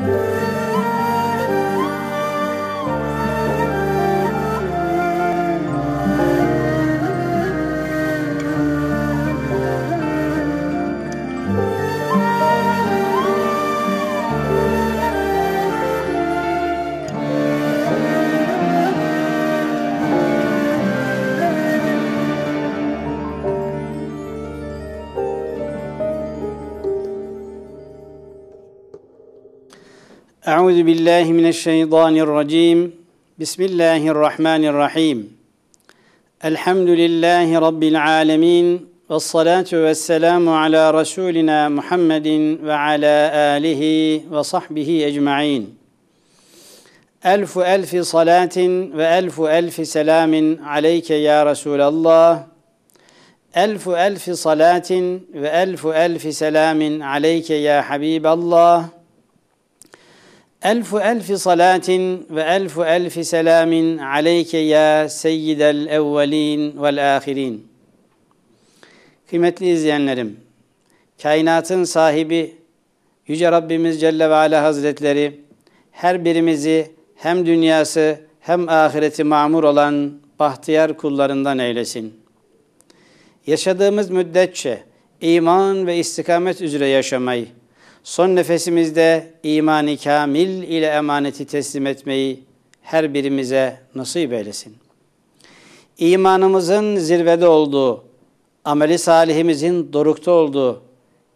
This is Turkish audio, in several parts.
Yeah. أعوذ بالله من الشيطان الرجيم بسم الله الرحمن الرحيم الحمد لله رب العالمين والصلاة والسلام على رسولنا محمد وعلى آله وصحبه أجمعين ألف ألف صلاة وألف ألف سلام عليك يا رسول الله ألف ألف صلاة وألف ألف سلام عليك يا حبيب الله Elfu elfi salatin ve elfu elfi selamin aleyke ya seyyidel evvelin vel ahirin. Kıymetli izleyenlerim, kainatın sahibi Yüce Rabbimiz Celle ve Ala Hazretleri her birimizi hem dünyası hem ahireti mamur olan bahtiyar kullarından eylesin. Yaşadığımız müddetçe iman ve istikamet üzere yaşamayı, son nefesimizde imani kamil ile emaneti teslim etmeyi her birimize nasip eylesin. İmanımızın zirvede olduğu, ameli salihimizin dorukta olduğu,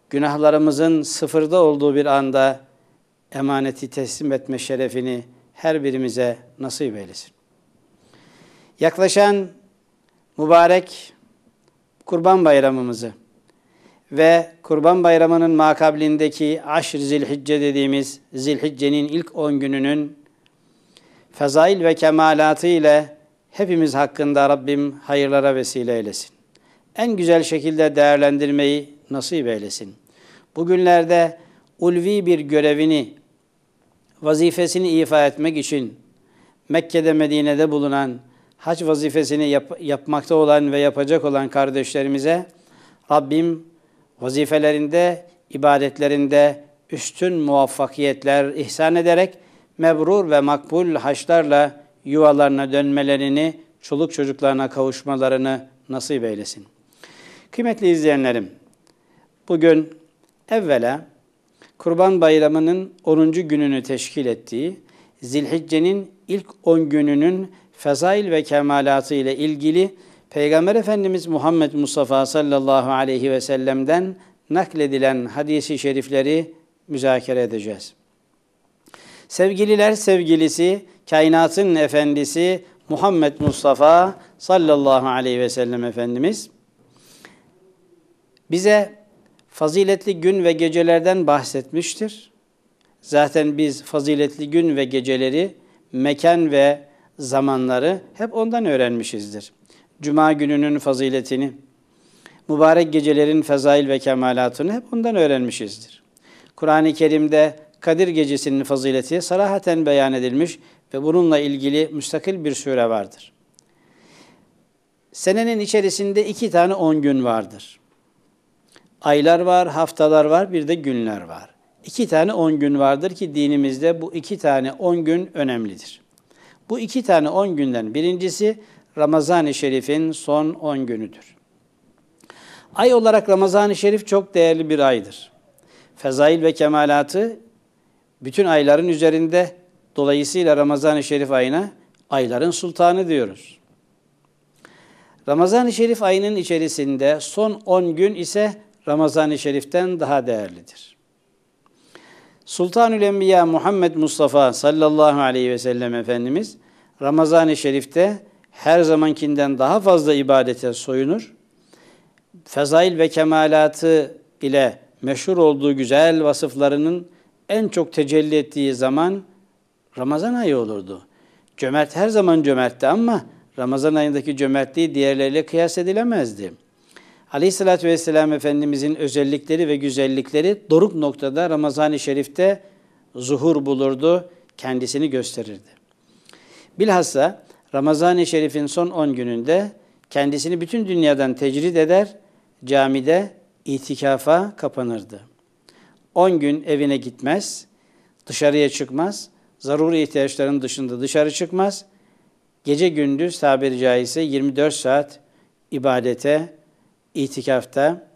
günahlarımızın sıfırda olduğu bir anda emaneti teslim etme şerefini her birimize nasip eylesin. Yaklaşan mübarek Kurban Bayramımızı ve Kurban Bayramı'nın makablindeki Aşr Zilhicce dediğimiz Zilhicce'nin ilk 10 gününün fezail ve kemalatı ile hepimiz hakkında Rabbim hayırlara vesile eylesin. En güzel şekilde değerlendirmeyi nasip eylesin. Bugünlerde ulvi bir görevini, vazifesini ifa etmek için Mekke'de, Medine'de bulunan, hac vazifesini yap- yapmakta olan ve yapacak olan kardeşlerimize Rabbim vazifelerinde, ibadetlerinde üstün muvaffakiyetler ihsan ederek mebrur ve makbul haçlarla yuvalarına dönmelerini, çoluk çocuklarına kavuşmalarını nasip eylesin. Kıymetli izleyenlerim, bugün evvela Kurban Bayramı'nın 10. gününü teşkil ettiği Zilhicce'nin ilk 10 gününün fezail ve kemalatı ile ilgili Peygamber Efendimiz Muhammed Mustafa sallallahu aleyhi ve sellem'den nakledilen hadisi şerifleri müzakere edeceğiz. Sevgililer sevgilisi, kainatın efendisi Muhammed Mustafa sallallahu aleyhi ve sellem Efendimiz bize faziletli gün ve gecelerden bahsetmiştir. Zaten biz faziletli gün ve geceleri, mekan ve zamanları hep ondan öğrenmişizdir. Cuma gününün faziletini, mübarek gecelerin fezail ve kemalatını hep ondan öğrenmişizdir. Kur'an-ı Kerim'de Kadir Gecesi'nin fazileti sarahaten beyan edilmiş ve bununla ilgili müstakil bir sure vardır. Senenin içerisinde iki tane on gün vardır. Aylar var, haftalar var, bir de günler var. İki tane on gün vardır ki dinimizde bu iki tane on gün önemlidir. Bu iki tane on günden birincisi Ramazan-ı Şerif'in son 10 günüdür. Ay olarak Ramazan-ı Şerif çok değerli bir aydır. Fezail ve kemalatı bütün ayların üzerinde dolayısıyla Ramazan-ı Şerif ayına ayların sultanı diyoruz. Ramazan-ı Şerif ayının içerisinde son 10 gün ise Ramazan-ı Şerif'ten daha değerlidir. Sultanül Enbiya Muhammed Mustafa sallallahu aleyhi ve sellem Efendimiz Ramazan-ı Şerif'te her zamankinden daha fazla ibadete soyunur. Fezail ve kemalatı ile meşhur olduğu güzel vasıflarının en çok tecelli ettiği zaman Ramazan ayı olurdu. Cömert her zaman cömertti ama Ramazan ayındaki cömertliği diğerleriyle kıyas edilemezdi. Aleyhissalatü vesselam Efendimizin özellikleri ve güzellikleri doruk noktada Ramazan-ı Şerif'te zuhur bulurdu, kendisini gösterirdi. Bilhassa Ramazan-ı Şerif'in son 10 gününde kendisini bütün dünyadan tecrid eder, camide itikafa kapanırdı. 10 gün evine gitmez, dışarıya çıkmaz, zaruri ihtiyaçların dışında dışarı çıkmaz. Gece gündüz tabiri caizse 24 saat ibadete, itikafta,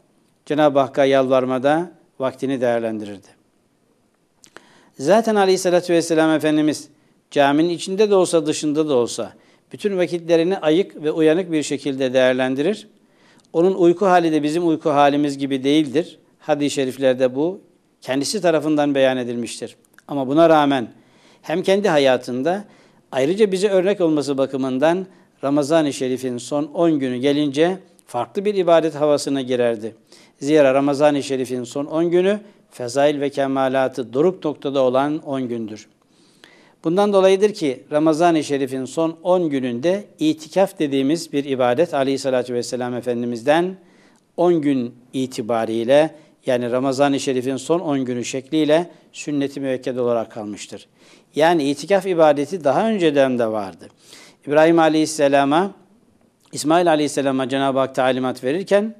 Cenab-ı Hakk'a yalvarmada vaktini değerlendirirdi. Zaten Aleyhisselatü Vesselam Efendimiz caminin içinde de olsa dışında da olsa bütün vakitlerini ayık ve uyanık bir şekilde değerlendirir. Onun uyku hali de bizim uyku halimiz gibi değildir. Hadis-i şeriflerde bu kendisi tarafından beyan edilmiştir. Ama buna rağmen hem kendi hayatında ayrıca bize örnek olması bakımından Ramazan-ı Şerif'in son 10 günü gelince farklı bir ibadet havasına girerdi. Zira Ramazan-ı Şerif'in son 10 günü fezail ve kemalatı doruk noktada olan 10 gündür. Bundan dolayıdır ki Ramazan-ı Şerif'in son 10 gününde itikaf dediğimiz bir ibadet Aleyhisselatü Vesselam Efendimiz'den 10 gün itibariyle yani Ramazan-ı Şerif'in son 10 günü şekliyle sünnet-i müekked olarak kalmıştır. Yani itikaf ibadeti daha önceden de vardı. İbrahim Aleyhisselam'a, İsmail Aleyhisselam'a Cenab-ı Hak talimat verirken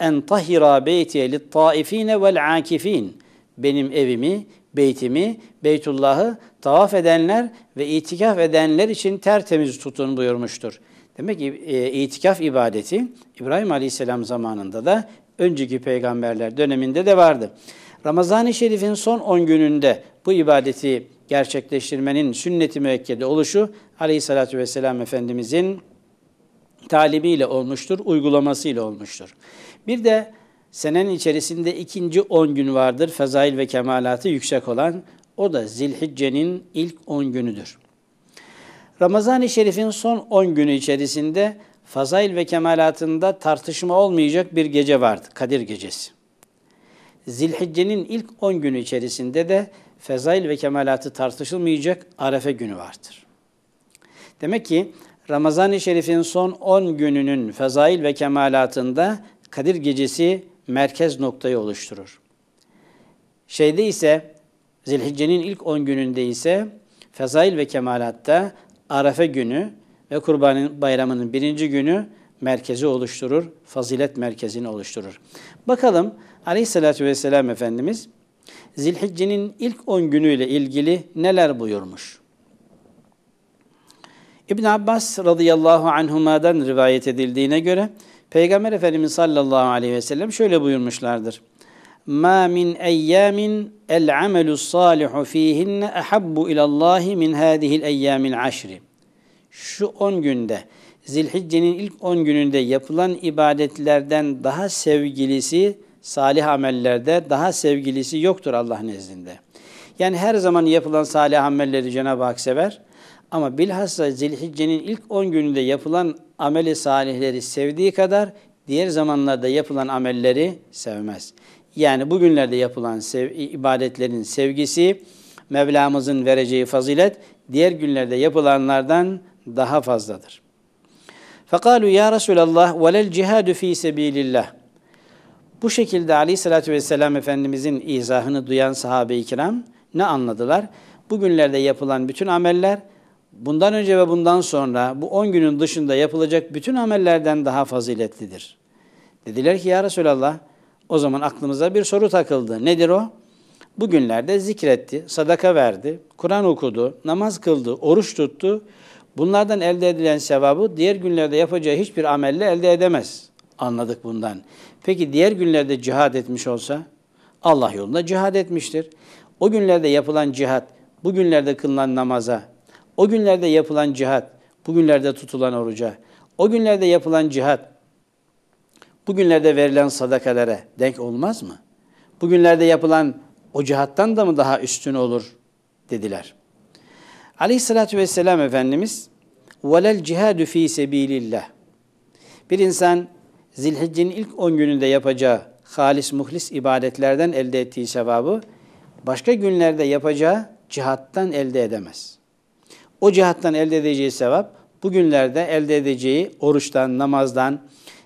en tahira beytiye lit taifine vel akifin benim evimi, beytimi, Beytullah'ı tavaf edenler ve itikaf edenler için tertemiz tutun buyurmuştur. Demek ki e, itikaf ibadeti İbrahim Aleyhisselam zamanında da önceki peygamberler döneminde de vardı. Ramazan-ı Şerif'in son 10 gününde bu ibadeti gerçekleştirmenin sünnet-i müekkede oluşu Aleyhisselatü Vesselam Efendimizin talibiyle olmuştur, uygulamasıyla olmuştur. Bir de senenin içerisinde ikinci 10 gün vardır fezail ve kemalatı yüksek olan. O da Zilhicce'nin ilk 10 günüdür. Ramazan-ı Şerif'in son 10 günü içerisinde fazail ve kemalatında tartışma olmayacak bir gece vardı, Kadir Gecesi. Zilhicce'nin ilk 10 günü içerisinde de fezail ve kemalatı tartışılmayacak Arefe günü vardır. Demek ki Ramazan-ı Şerif'in son 10 gününün fezail ve kemalatında Kadir Gecesi merkez noktayı oluşturur. Şeyde ise Zilhicce'nin ilk 10 gününde ise Fezail ve Kemalat'ta Arafe günü ve Kurban Bayramı'nın birinci günü merkezi oluşturur, fazilet merkezini oluşturur. Bakalım Aleyhisselatü Vesselam Efendimiz Zilhicce'nin ilk 10 günüyle ilgili neler buyurmuş? İbn Abbas radıyallahu anhuma'dan rivayet edildiğine göre Peygamber Efendimiz sallallahu aleyhi ve sellem şöyle buyurmuşlardır. مَا مِنْ اَيَّامٍ الْعَمَلُ الصَّالِحُ ف۪يهِنَّ اَحَبُّ اِلَى اللّٰهِ مِنْ هَذِهِ الْاَيَّامِ الْعَشْرِ Şu 10 günde, Zilhicce'nin ilk 10 gününde yapılan ibadetlerden daha sevgilisi, salih amellerde daha sevgilisi yoktur Allah nezdinde. Yani her zaman yapılan salih amelleri Cenab-ı Hak sever. Ama bilhassa Zilhicce'nin ilk 10 gününde yapılan ameli salihleri sevdiği kadar diğer zamanlarda yapılan amelleri sevmez yani bugünlerde yapılan sev, ibadetlerin sevgisi Mevlamızın vereceği fazilet diğer günlerde yapılanlardan daha fazladır. Fekalu ya Resulallah velel cihadu fi sebilillah. Bu şekilde Ali sallallahu vesselam efendimizin izahını duyan sahabe-i kiram ne anladılar? Bugünlerde yapılan bütün ameller bundan önce ve bundan sonra bu 10 günün dışında yapılacak bütün amellerden daha faziletlidir. Dediler ki ya Resulallah o zaman aklımıza bir soru takıldı. Nedir o? Bugünlerde zikretti, sadaka verdi, Kur'an okudu, namaz kıldı, oruç tuttu. Bunlardan elde edilen sevabı diğer günlerde yapacağı hiçbir amelle elde edemez. Anladık bundan. Peki diğer günlerde cihad etmiş olsa? Allah yolunda cihad etmiştir. O günlerde yapılan cihad, bugünlerde kılınan namaza, o günlerde yapılan cihad, bugünlerde tutulan oruca, o günlerde yapılan cihad bugünlerde verilen sadakalere denk olmaz mı? Bugünlerde yapılan o cihattan da mı daha üstün olur dediler. Aleyhissalatü vesselam Efendimiz velel cihadu fi sebilillah. Bir insan zilhiccenin ilk 10 gününde yapacağı halis muhlis ibadetlerden elde ettiği sevabı başka günlerde yapacağı cihattan elde edemez. O cihattan elde edeceği sevap bugünlerde elde edeceği oruçtan, namazdan,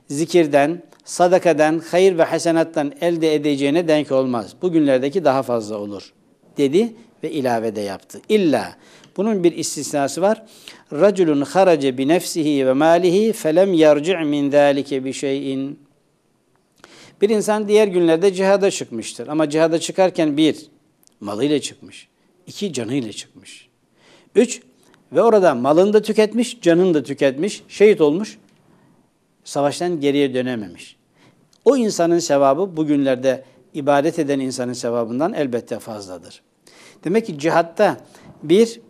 zikirden, sadakadan, hayır ve hasenattan elde edeceğine denk olmaz. Bugünlerdeki daha fazla olur dedi ve ilave de yaptı. İlla bunun bir istisnası var. Raculun harace bi nefsihi ve malihi felem yerci' min zalike bi şey'in. Bir insan diğer günlerde cihada çıkmıştır. Ama cihada çıkarken bir, malıyla çıkmış. iki canıyla çıkmış. Üç, ve orada malını da tüketmiş, canını da tüketmiş, şehit olmuş savaştan geriye dönememiş. O insanın sevabı bugünlerde ibadet eden insanın sevabından elbette fazladır. Demek ki cihatta bir,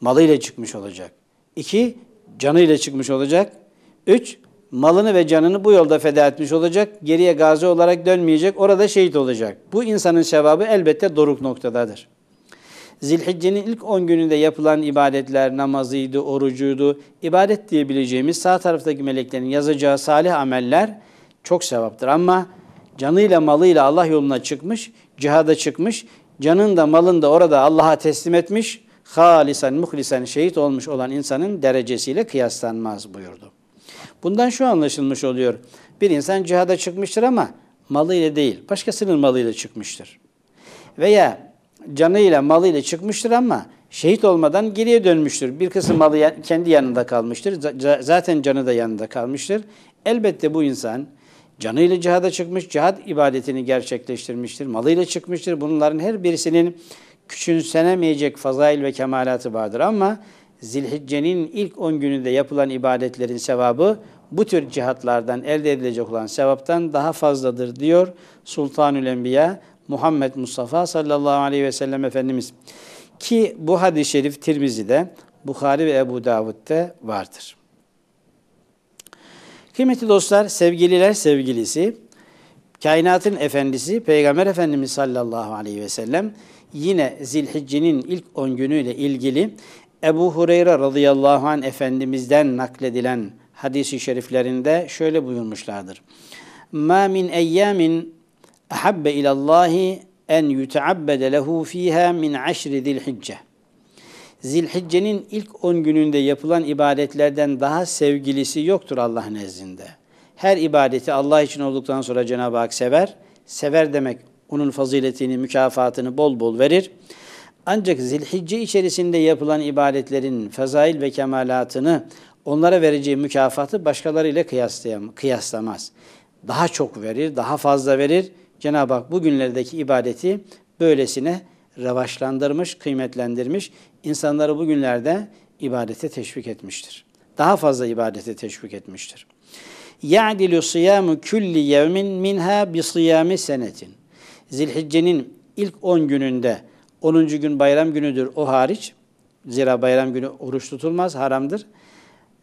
malıyla çıkmış olacak. İki, canıyla çıkmış olacak. Üç, malını ve canını bu yolda feda etmiş olacak. Geriye gazi olarak dönmeyecek. Orada şehit olacak. Bu insanın sevabı elbette doruk noktadadır. Zilhicce'nin ilk 10 gününde yapılan ibadetler namazıydı, orucuydu. İbadet diyebileceğimiz sağ taraftaki meleklerin yazacağı salih ameller çok sevaptır. Ama canıyla malıyla Allah yoluna çıkmış, cihada çıkmış, canın da malın da orada Allah'a teslim etmiş, halisen, muhlisen şehit olmuş olan insanın derecesiyle kıyaslanmaz buyurdu. Bundan şu anlaşılmış oluyor. Bir insan cihada çıkmıştır ama malıyla değil, başkasının malıyla çıkmıştır. Veya canıyla malıyla çıkmıştır ama şehit olmadan geriye dönmüştür. Bir kısım malı kendi yanında kalmıştır. Zaten canı da yanında kalmıştır. Elbette bu insan canıyla cihada çıkmış, cihad ibadetini gerçekleştirmiştir, malıyla çıkmıştır. Bunların her birisinin küçümsenemeyecek fazail ve kemalatı vardır ama Zilhicce'nin ilk 10 gününde yapılan ibadetlerin sevabı bu tür cihatlardan elde edilecek olan sevaptan daha fazladır diyor Sultanül Enbiya Muhammed Mustafa sallallahu aleyhi ve sellem Efendimiz. Ki bu hadis-i şerif Tirmizi'de, Bukhari ve Ebu Davud'da vardır. Kıymetli dostlar, sevgililer sevgilisi, kainatın efendisi Peygamber Efendimiz sallallahu aleyhi ve sellem yine Zilhicce'nin ilk 10 günüyle ilgili Ebu Hureyre radıyallahu an Efendimiz'den nakledilen hadis-i şeriflerinde şöyle buyurmuşlardır. مَا مِنْ اَيَّامٍ ahabbe ilallahi en yuteabbede lehu fiha min aşri zilhicce. Zilhicce'nin ilk 10 gününde yapılan ibadetlerden daha sevgilisi yoktur Allah'ın nezdinde. Her ibadeti Allah için olduktan sonra Cenab-ı Hak sever. Sever demek onun faziletini, mükafatını bol bol verir. Ancak zilhicce içerisinde yapılan ibadetlerin fezail ve kemalatını onlara vereceği mükafatı başkalarıyla kıyaslayam kıyaslamaz. Daha çok verir, daha fazla verir Cenab-ı Hak bugünlerdeki ibadeti böylesine revaçlandırmış, kıymetlendirmiş, insanları bugünlerde ibadete teşvik etmiştir. Daha fazla ibadete teşvik etmiştir. يَعْدِلُ صِيَامُ كُلِّ يَوْمٍ bi بِصِيَامِ senetin. Zilhicce'nin ilk 10 gününde, 10. gün bayram günüdür o hariç, zira bayram günü oruç tutulmaz, haramdır.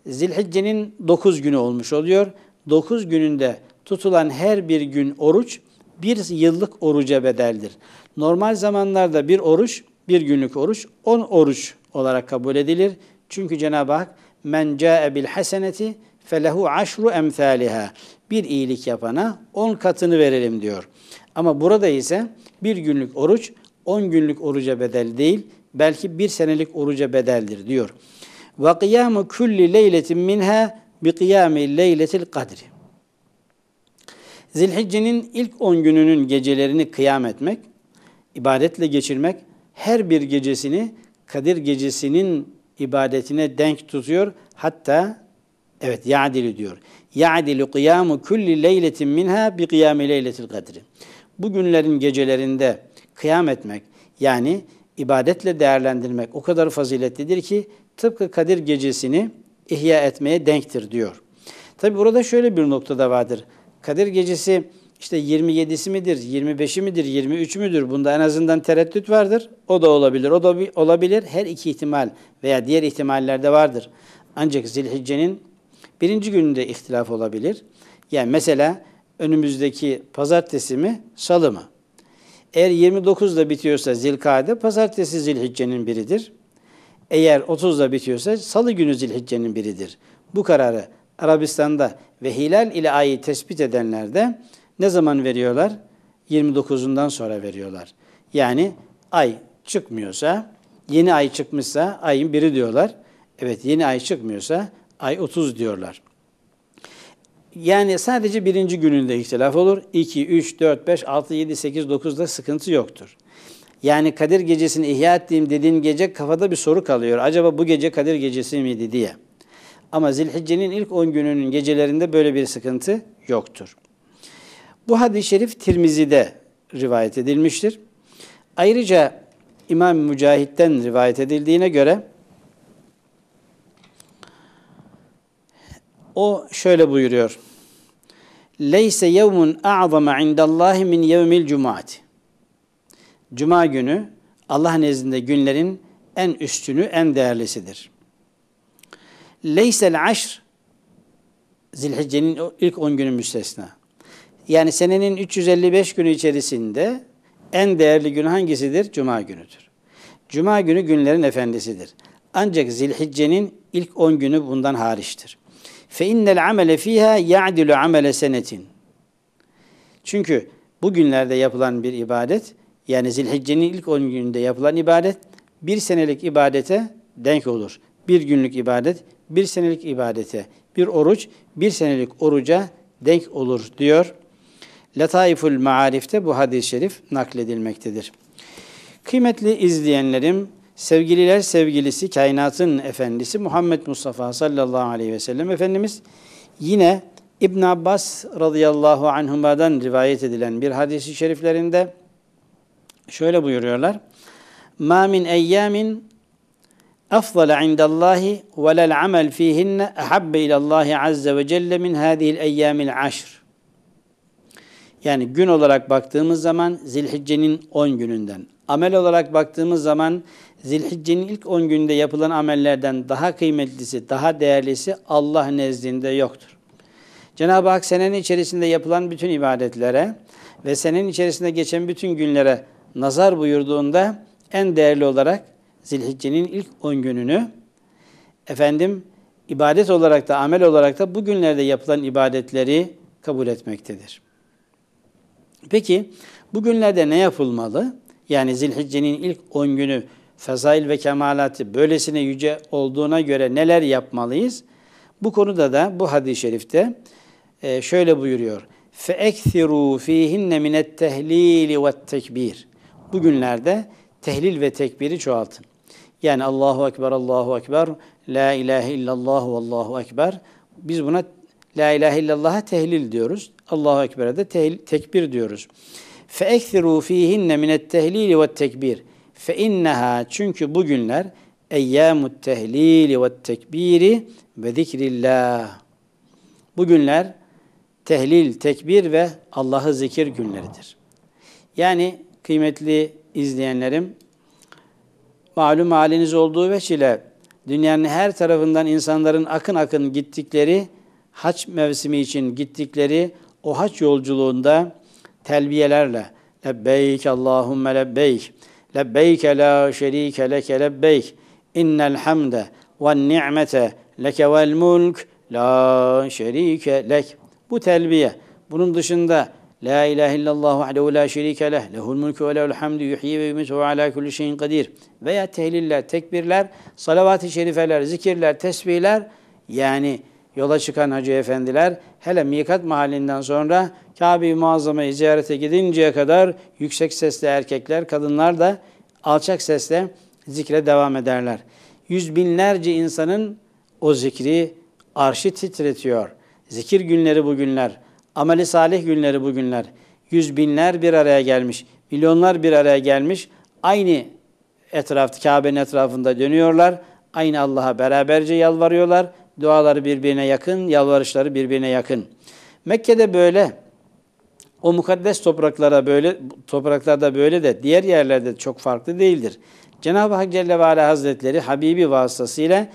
Zilhicce'nin 9 günü olmuş oluyor. 9 gününde tutulan her bir gün oruç bir yıllık oruca bedeldir. Normal zamanlarda bir oruç, bir günlük oruç, on oruç olarak kabul edilir. Çünkü Cenab-ı Hak men ca'e bil haseneti felehu aşru emthaliha. Bir iyilik yapana on katını verelim diyor. Ama burada ise bir günlük oruç on günlük oruca bedel değil, belki bir senelik oruca bedeldir diyor. Ve kıyamu kulli leyletin minha bi kıyami leyletil kadri. Zilhicce'nin ilk 10 gününün gecelerini kıyam etmek, ibadetle geçirmek her bir gecesini Kadir gecesinin ibadetine denk tutuyor. Hatta evet ya'dili diyor. Ya'dilu kıyamu kulli leyletin minha bi kıyami leyletil kadri. Bu günlerin gecelerinde kıyam etmek yani ibadetle değerlendirmek o kadar faziletlidir ki tıpkı Kadir gecesini ihya etmeye denktir diyor. Tabi burada şöyle bir noktada vardır. Kadir gecesi işte 27'si midir, 25'i midir, 23 müdür? Bunda en azından tereddüt vardır. O da olabilir, o da olabilir. Her iki ihtimal veya diğer ihtimallerde vardır. Ancak Zilhicce'nin birinci gününde ihtilaf olabilir. Yani mesela önümüzdeki pazartesi mi, salı mı? Eğer 29'da bitiyorsa Zilkade, pazartesi Zilhicce'nin biridir. Eğer 30'da bitiyorsa salı günü Zilhicce'nin biridir. Bu kararı Arabistan'da ve hilal ile ayı tespit edenler de ne zaman veriyorlar? 29'undan sonra veriyorlar. Yani ay çıkmıyorsa, yeni ay çıkmışsa ayın biri diyorlar. Evet yeni ay çıkmıyorsa ay 30 diyorlar. Yani sadece birinci gününde ihtilaf olur. 2, 3, 4, 5, 6, 7, 8, 9'da sıkıntı yoktur. Yani Kadir Gecesi'ni ihya ettiğim dediğin gece kafada bir soru kalıyor. Acaba bu gece Kadir Gecesi miydi diye. Ama Zilhicce'nin ilk 10 gününün gecelerinde böyle bir sıkıntı yoktur. Bu hadis-i şerif Tirmizi'de rivayet edilmiştir. Ayrıca İmam Mücahit'ten rivayet edildiğine göre o şöyle buyuruyor. Leyse yevmun a'zama indallahi min yevmil cumaati. Cuma günü Allah nezdinde günlerin en üstünü, en değerlisidir.'' Leysel aşr Zilhicce'nin ilk 10 günü müstesna. Yani senenin 355 günü içerisinde en değerli gün hangisidir? Cuma günüdür. Cuma günü günlerin efendisidir. Ancak Zilhicce'nin ilk 10 günü bundan hariçtir. Fe innel amele fiha ya'dilu amele senetin. Çünkü bu günlerde yapılan bir ibadet, yani Zilhicce'nin ilk 10 gününde yapılan ibadet, bir senelik ibadete denk olur bir günlük ibadet, bir senelik ibadete, bir oruç, bir senelik oruca denk olur diyor. Letaiful Maarif'te bu hadis-i şerif nakledilmektedir. Kıymetli izleyenlerim, sevgililer sevgilisi, kainatın efendisi Muhammed Mustafa sallallahu aleyhi ve sellem Efendimiz yine İbn Abbas radıyallahu anhuma'dan rivayet edilen bir hadisi şeriflerinde şöyle buyuruyorlar. Ma min eyyamin أفضل عند الله ولا العمل فيهن أحب إلى الله عز وجل من هذه الأيام العشر Yani gün olarak baktığımız zaman Zilhicce'nin 10 gününden, amel olarak baktığımız zaman Zilhicce'nin ilk 10 günde yapılan amellerden daha kıymetlisi, daha değerlisi Allah nezdinde yoktur. Cenab-ı Hak senenin içerisinde yapılan bütün ibadetlere ve senenin içerisinde geçen bütün günlere nazar buyurduğunda en değerli olarak Zilhicce'nin ilk 10 gününü efendim ibadet olarak da amel olarak da bugünlerde yapılan ibadetleri kabul etmektedir. Peki bugünlerde ne yapılmalı? Yani Zilhicce'nin ilk 10 günü fezail ve kemalatı böylesine yüce olduğuna göre neler yapmalıyız? Bu konuda da bu hadis-i şerifte e, şöyle buyuruyor. فَاَكْثِرُوا ف۪يهِنَّ مِنَ التَّهْلِيلِ وَالتَّكْبِيرِ Bugünlerde tehlil ve tekbiri çoğaltın. Yani Allahu Ekber, Allahu Ekber, La ilahe illallah, Allahu Ekber. Biz buna La ilahe illallah'a tehlil diyoruz. Allahu Ekber'e de tehl- tekbir diyoruz. فَاَكْثِرُوا ف۪يهِنَّ مِنَ التَّهْلِيلِ وَالتَّكْبِيرِ فَاِنَّهَا Çünkü bugünler günler اَيَّامُ التَّهْلِيلِ وَالتَّكْبِيرِ وَذِكْرِ اللّٰهِ Bugünler tehlil, tekbir ve Allah'ı zikir günleridir. Yani kıymetli izleyenlerim, malum haliniz olduğu veçile dünyanın her tarafından insanların akın akın gittikleri haç mevsimi için gittikleri o haç yolculuğunda telbiyelerle lebbeyk Allahümme lebbeyk lebbeyk la şerike leke lebbeyk innel hamde ve ni'mete leke vel mulk la şerike lek bu telbiye bunun dışında La ilahe illallah vahdehu la şerike leh. Lehul mulku ve lehul hamdu yuhyi ve yumitu ve ala kulli şeyin kadir. Veya tehliller, tekbirler, salavat-ı şerifeler, zikirler, tesbihler yani yola çıkan hacı efendiler hele mikat mahallinden sonra Kabe-i Muazzama'yı ziyarete gidinceye kadar yüksek sesle erkekler, kadınlar da alçak sesle zikre devam ederler. Yüz binlerce insanın o zikri arşı titretiyor. Zikir günleri bugünler. Ameli salih günleri bugünler. Yüz binler bir araya gelmiş, milyonlar bir araya gelmiş. Aynı etraf, Kabe'nin etrafında dönüyorlar. Aynı Allah'a beraberce yalvarıyorlar. Duaları birbirine yakın, yalvarışları birbirine yakın. Mekke'de böyle, o mukaddes topraklara böyle, topraklarda böyle de diğer yerlerde çok farklı değildir. Cenab-ı Hak Celle ve Ala Hazretleri Habibi vasıtasıyla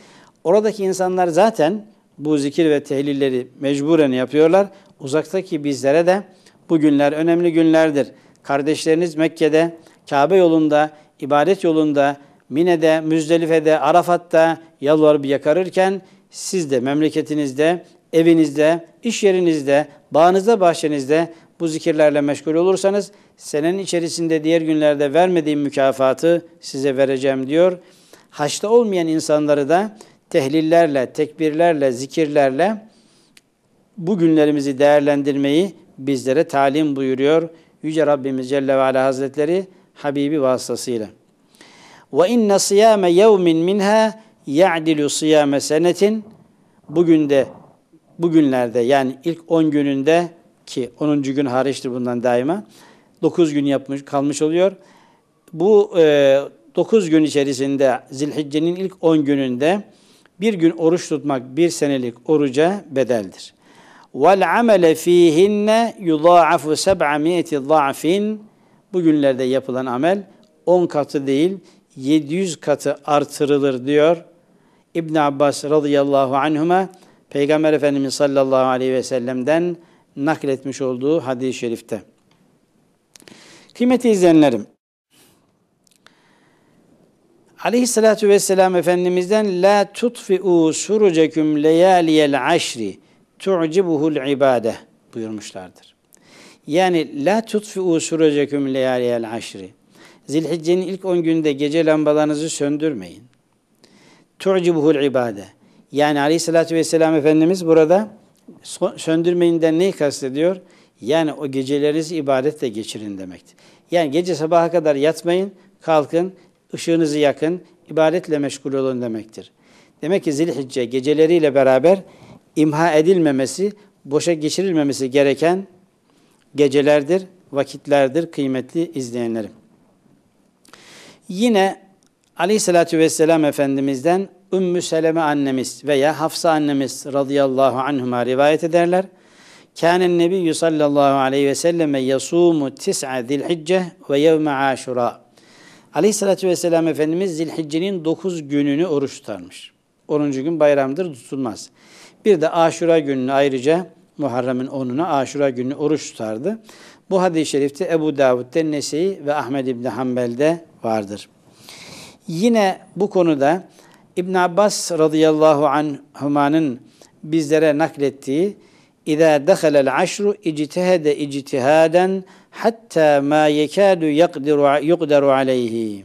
oradaki insanlar zaten bu zikir ve tehlilleri mecburen yapıyorlar. Uzaktaki bizlere de bu günler önemli günlerdir. Kardeşleriniz Mekke'de, Kabe yolunda, ibadet yolunda, Mine'de, Müzdelife'de, Arafat'ta yalvarıp yakarırken siz de memleketinizde, evinizde, iş yerinizde, bağınızda, bahçenizde bu zikirlerle meşgul olursanız senenin içerisinde diğer günlerde vermediğim mükafatı size vereceğim diyor. Haçta olmayan insanları da tehlillerle, tekbirlerle, zikirlerle bu günlerimizi değerlendirmeyi bizlere talim buyuruyor Yüce Rabbimiz Celle ve Ala Hazretleri Habibi vasıtasıyla. Ve صِيَامَ يَوْمٍ مِنْهَا يَعْدِلُ صِيَامَ siyame bugün de bugünlerde yani ilk 10 gününde ki 10. gün hariçtir bundan daima 9 gün yapmış kalmış oluyor. Bu e, gün içerisinde Zilhicce'nin ilk 10 gününde bir gün oruç tutmak bir senelik oruca bedeldir. Vel amele fihinne yudâafu seb'amiyeti dâfin. Bugünlerde yapılan amel 10 katı değil 700 katı artırılır diyor İbn Abbas radıyallahu anhuma Peygamber Efendimiz sallallahu aleyhi ve sellem'den nakletmiş olduğu hadis-i şerifte. Kıymetli izleyenlerim, Aleyhissalatü vesselam Efendimiz'den La tutfi'u suruceküm leyaliyel ashri tu'cibuhul ibade buyurmuşlardır. Yani La tutfi'u suruceküm leyaliyel ashri. Zilhicce'nin ilk 10 günde gece lambalarınızı söndürmeyin. Tu'cibuhul ibade Yani Aleyhissalatü vesselam Efendimiz burada söndürmeyinden neyi kastediyor? Yani o gecelerinizi ibadetle geçirin demektir. Yani gece sabaha kadar yatmayın, kalkın, ışığınızı yakın, ibadetle meşgul olun demektir. Demek ki zilhicce geceleriyle beraber imha edilmemesi, boşa geçirilmemesi gereken gecelerdir, vakitlerdir kıymetli izleyenlerim. Yine Aleyhisselatü Vesselam Efendimiz'den Ümmü Seleme annemiz veya Hafsa annemiz radıyallahu anhuma rivayet ederler. Kânen nebiyyü sallallahu aleyhi ve selleme yasûmu tis'a zilhicce ve yevme aşura. Aleyhissalatü vesselam Efendimiz Zilhicce'nin 9 gününü oruç tutarmış. 10. gün bayramdır tutulmaz. Bir de Aşura gününü ayrıca Muharrem'in 10'una Aşura günü oruç tutardı. Bu hadis-i şerifte Ebu Davud'de Nese'yi ve Ahmed İbni Hanbel'de vardır. Yine bu konuda İbn Abbas radıyallahu anhumanın bizlere naklettiği اِذَا دَخَلَ الْعَشْرُ اِجْتِهَدَ اِجْتِهَادًا hatta ma yekadu yakdiru yukdaru aleyhi.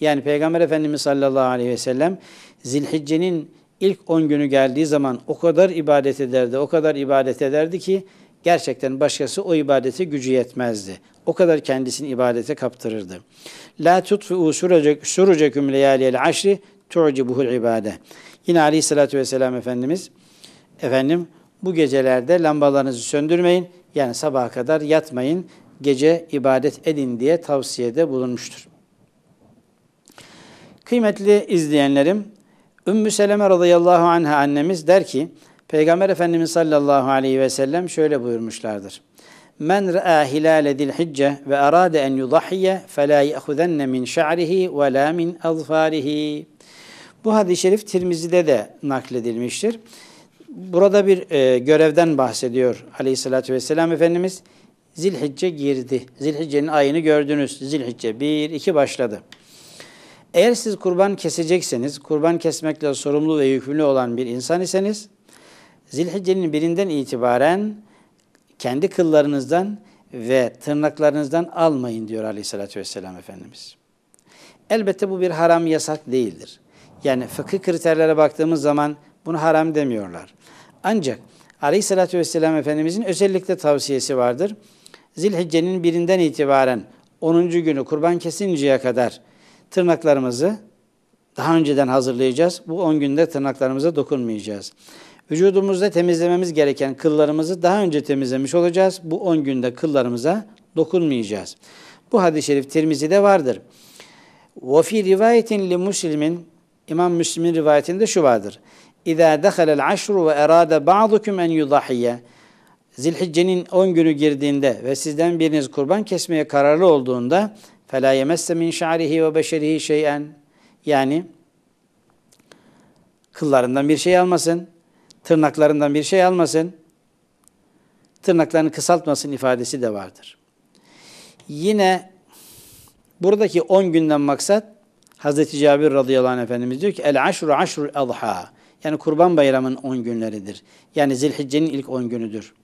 Yani Peygamber Efendimiz sallallahu aleyhi ve sellem Zilhicce'nin ilk 10 günü geldiği zaman o kadar ibadet ederdi, o kadar ibadet ederdi ki gerçekten başkası o ibadete gücü yetmezdi. O kadar kendisini ibadete kaptırırdı. La tutfu suruceküm leyaliyel aşri tu'cibuhul ibade. Yine aleyhissalatü vesselam Efendimiz, efendim bu gecelerde lambalarınızı söndürmeyin, yani sabaha kadar yatmayın gece ibadet edin diye tavsiyede bulunmuştur. Kıymetli izleyenlerim, Ümmü Seleme radıyallahu anha annemiz der ki, Peygamber Efendimiz sallallahu aleyhi ve sellem şöyle buyurmuşlardır. Men ra'a edil zilhicce ve arade en yudahhiye fela ye'huzenne min şa'rihi ve la min azfarihi. Bu hadis-i şerif Tirmizi'de de nakledilmiştir. Burada bir e, görevden bahsediyor aleyhissalatü vesselam Efendimiz. Zilhicce girdi. Zilhicce'nin ayını gördünüz. Zilhicce 1, 2 başladı. Eğer siz kurban kesecekseniz, kurban kesmekle sorumlu ve yükümlü olan bir insan iseniz, Zilhicce'nin birinden itibaren kendi kıllarınızdan ve tırnaklarınızdan almayın diyor aleyhissalatü vesselam Efendimiz. Elbette bu bir haram yasak değildir. Yani fıkıh kriterlere baktığımız zaman bunu haram demiyorlar. Ancak aleyhissalatü vesselam Efendimizin özellikle tavsiyesi vardır. Zilhicce'nin birinden itibaren 10. günü kurban kesinceye kadar tırnaklarımızı daha önceden hazırlayacağız. Bu 10 günde tırnaklarımıza dokunmayacağız. Vücudumuzda temizlememiz gereken kıllarımızı daha önce temizlemiş olacağız. Bu 10 günde kıllarımıza dokunmayacağız. Bu hadis-i şerif Tirmizi'de vardır. وَفِي rivayetin li muslimin İmam Müslim'in rivayetinde şu vardır. اِذَا دَخَلَ الْعَشْرُ وَاَرَادَ بَعْضُكُمْ اَنْ يُضَحِيَ Zilhicce'nin 10 günü girdiğinde ve sizden biriniz kurban kesmeye kararlı olduğunda فَلَا يَمَسَّ مِنْ شَعْرِهِ وَبَشَرِهِ شَيْئًا Yani kıllarından bir şey almasın, tırnaklarından bir şey almasın, tırnaklarını kısaltmasın ifadesi de vardır. Yine buradaki 10 günden maksat Hazreti Cabir radıyallahu anh Efendimiz diyor ki el aşru aşrul adha yani kurban bayramının 10 günleridir. Yani zilhiccenin ilk 10 günüdür.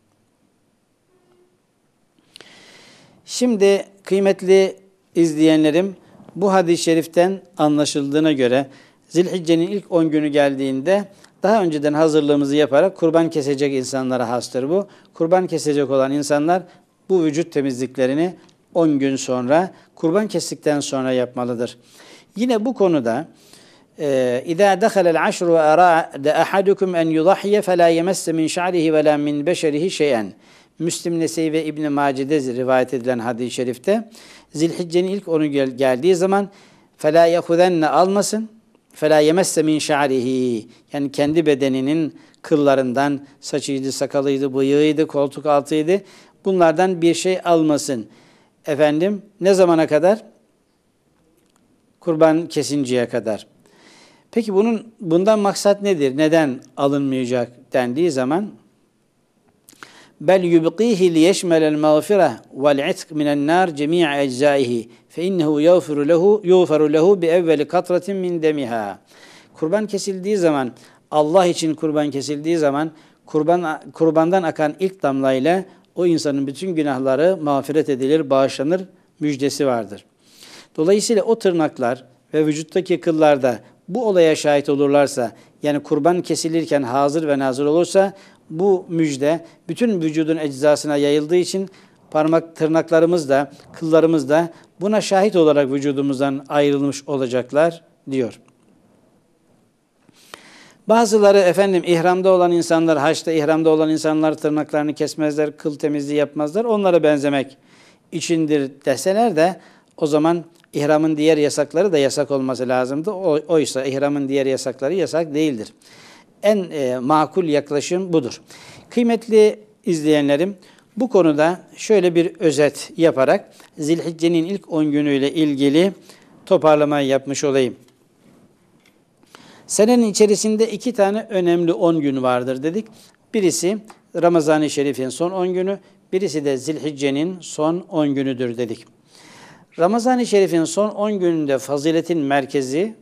Şimdi kıymetli izleyenlerim bu hadis-i şeriften anlaşıldığına göre Zilhicce'nin ilk 10 günü geldiğinde daha önceden hazırlığımızı yaparak kurban kesecek insanlara hastır bu. Kurban kesecek olan insanlar bu vücut temizliklerini 10 gün sonra kurban kestikten sonra yapmalıdır. Yine bu konuda اِذَا دَخَلَ الْعَشْرُ وَاَرَادَ اَحَدُكُمْ اَنْ يُضَحِيَ فَلَا يَمَسَّ مِنْ شَعْرِهِ وَلَا مِنْ بَشَرِهِ شَيْئًا Müslim Nesey ve İbn Mace'de rivayet edilen hadis-i şerifte Zilhicce'nin ilk onu gel- geldiği zaman fela yahudenne almasın fela yemesse min şa'rihi yani kendi bedeninin kıllarından saçıydı, sakalıydı, bıyığıydı, koltuk altıydı. Bunlardan bir şey almasın. Efendim ne zamana kadar? Kurban kesinceye kadar. Peki bunun bundan maksat nedir? Neden alınmayacak dendiği zaman al-mawfirah بل يبقيه min المغفرة nar من النار جميع أجزائه فإنه يغفر له يغفر bi بأول قطرة min demiha. Kurban kesildiği zaman Allah için kurban kesildiği zaman kurban kurbandan akan ilk damlayla o insanın bütün günahları mağfiret edilir, bağışlanır müjdesi vardır. Dolayısıyla o tırnaklar ve vücuttaki kıllarda bu olaya şahit olurlarsa yani kurban kesilirken hazır ve nazır olursa bu müjde bütün vücudun eczasına yayıldığı için parmak tırnaklarımız da kıllarımız da buna şahit olarak vücudumuzdan ayrılmış olacaklar diyor. Bazıları efendim ihramda olan insanlar, haçta ihramda olan insanlar tırnaklarını kesmezler, kıl temizliği yapmazlar. Onlara benzemek içindir deseler de o zaman ihramın diğer yasakları da yasak olması lazımdı. Oysa ihramın diğer yasakları yasak değildir. En e, makul yaklaşım budur. Kıymetli izleyenlerim, bu konuda şöyle bir özet yaparak Zilhicce'nin ilk 10 günüyle ilgili toparlama yapmış olayım. Senenin içerisinde iki tane önemli 10 gün vardır dedik. Birisi Ramazan-ı Şerif'in son 10 günü, birisi de Zilhicce'nin son 10 günüdür dedik. Ramazan-ı Şerif'in son 10 gününde faziletin merkezi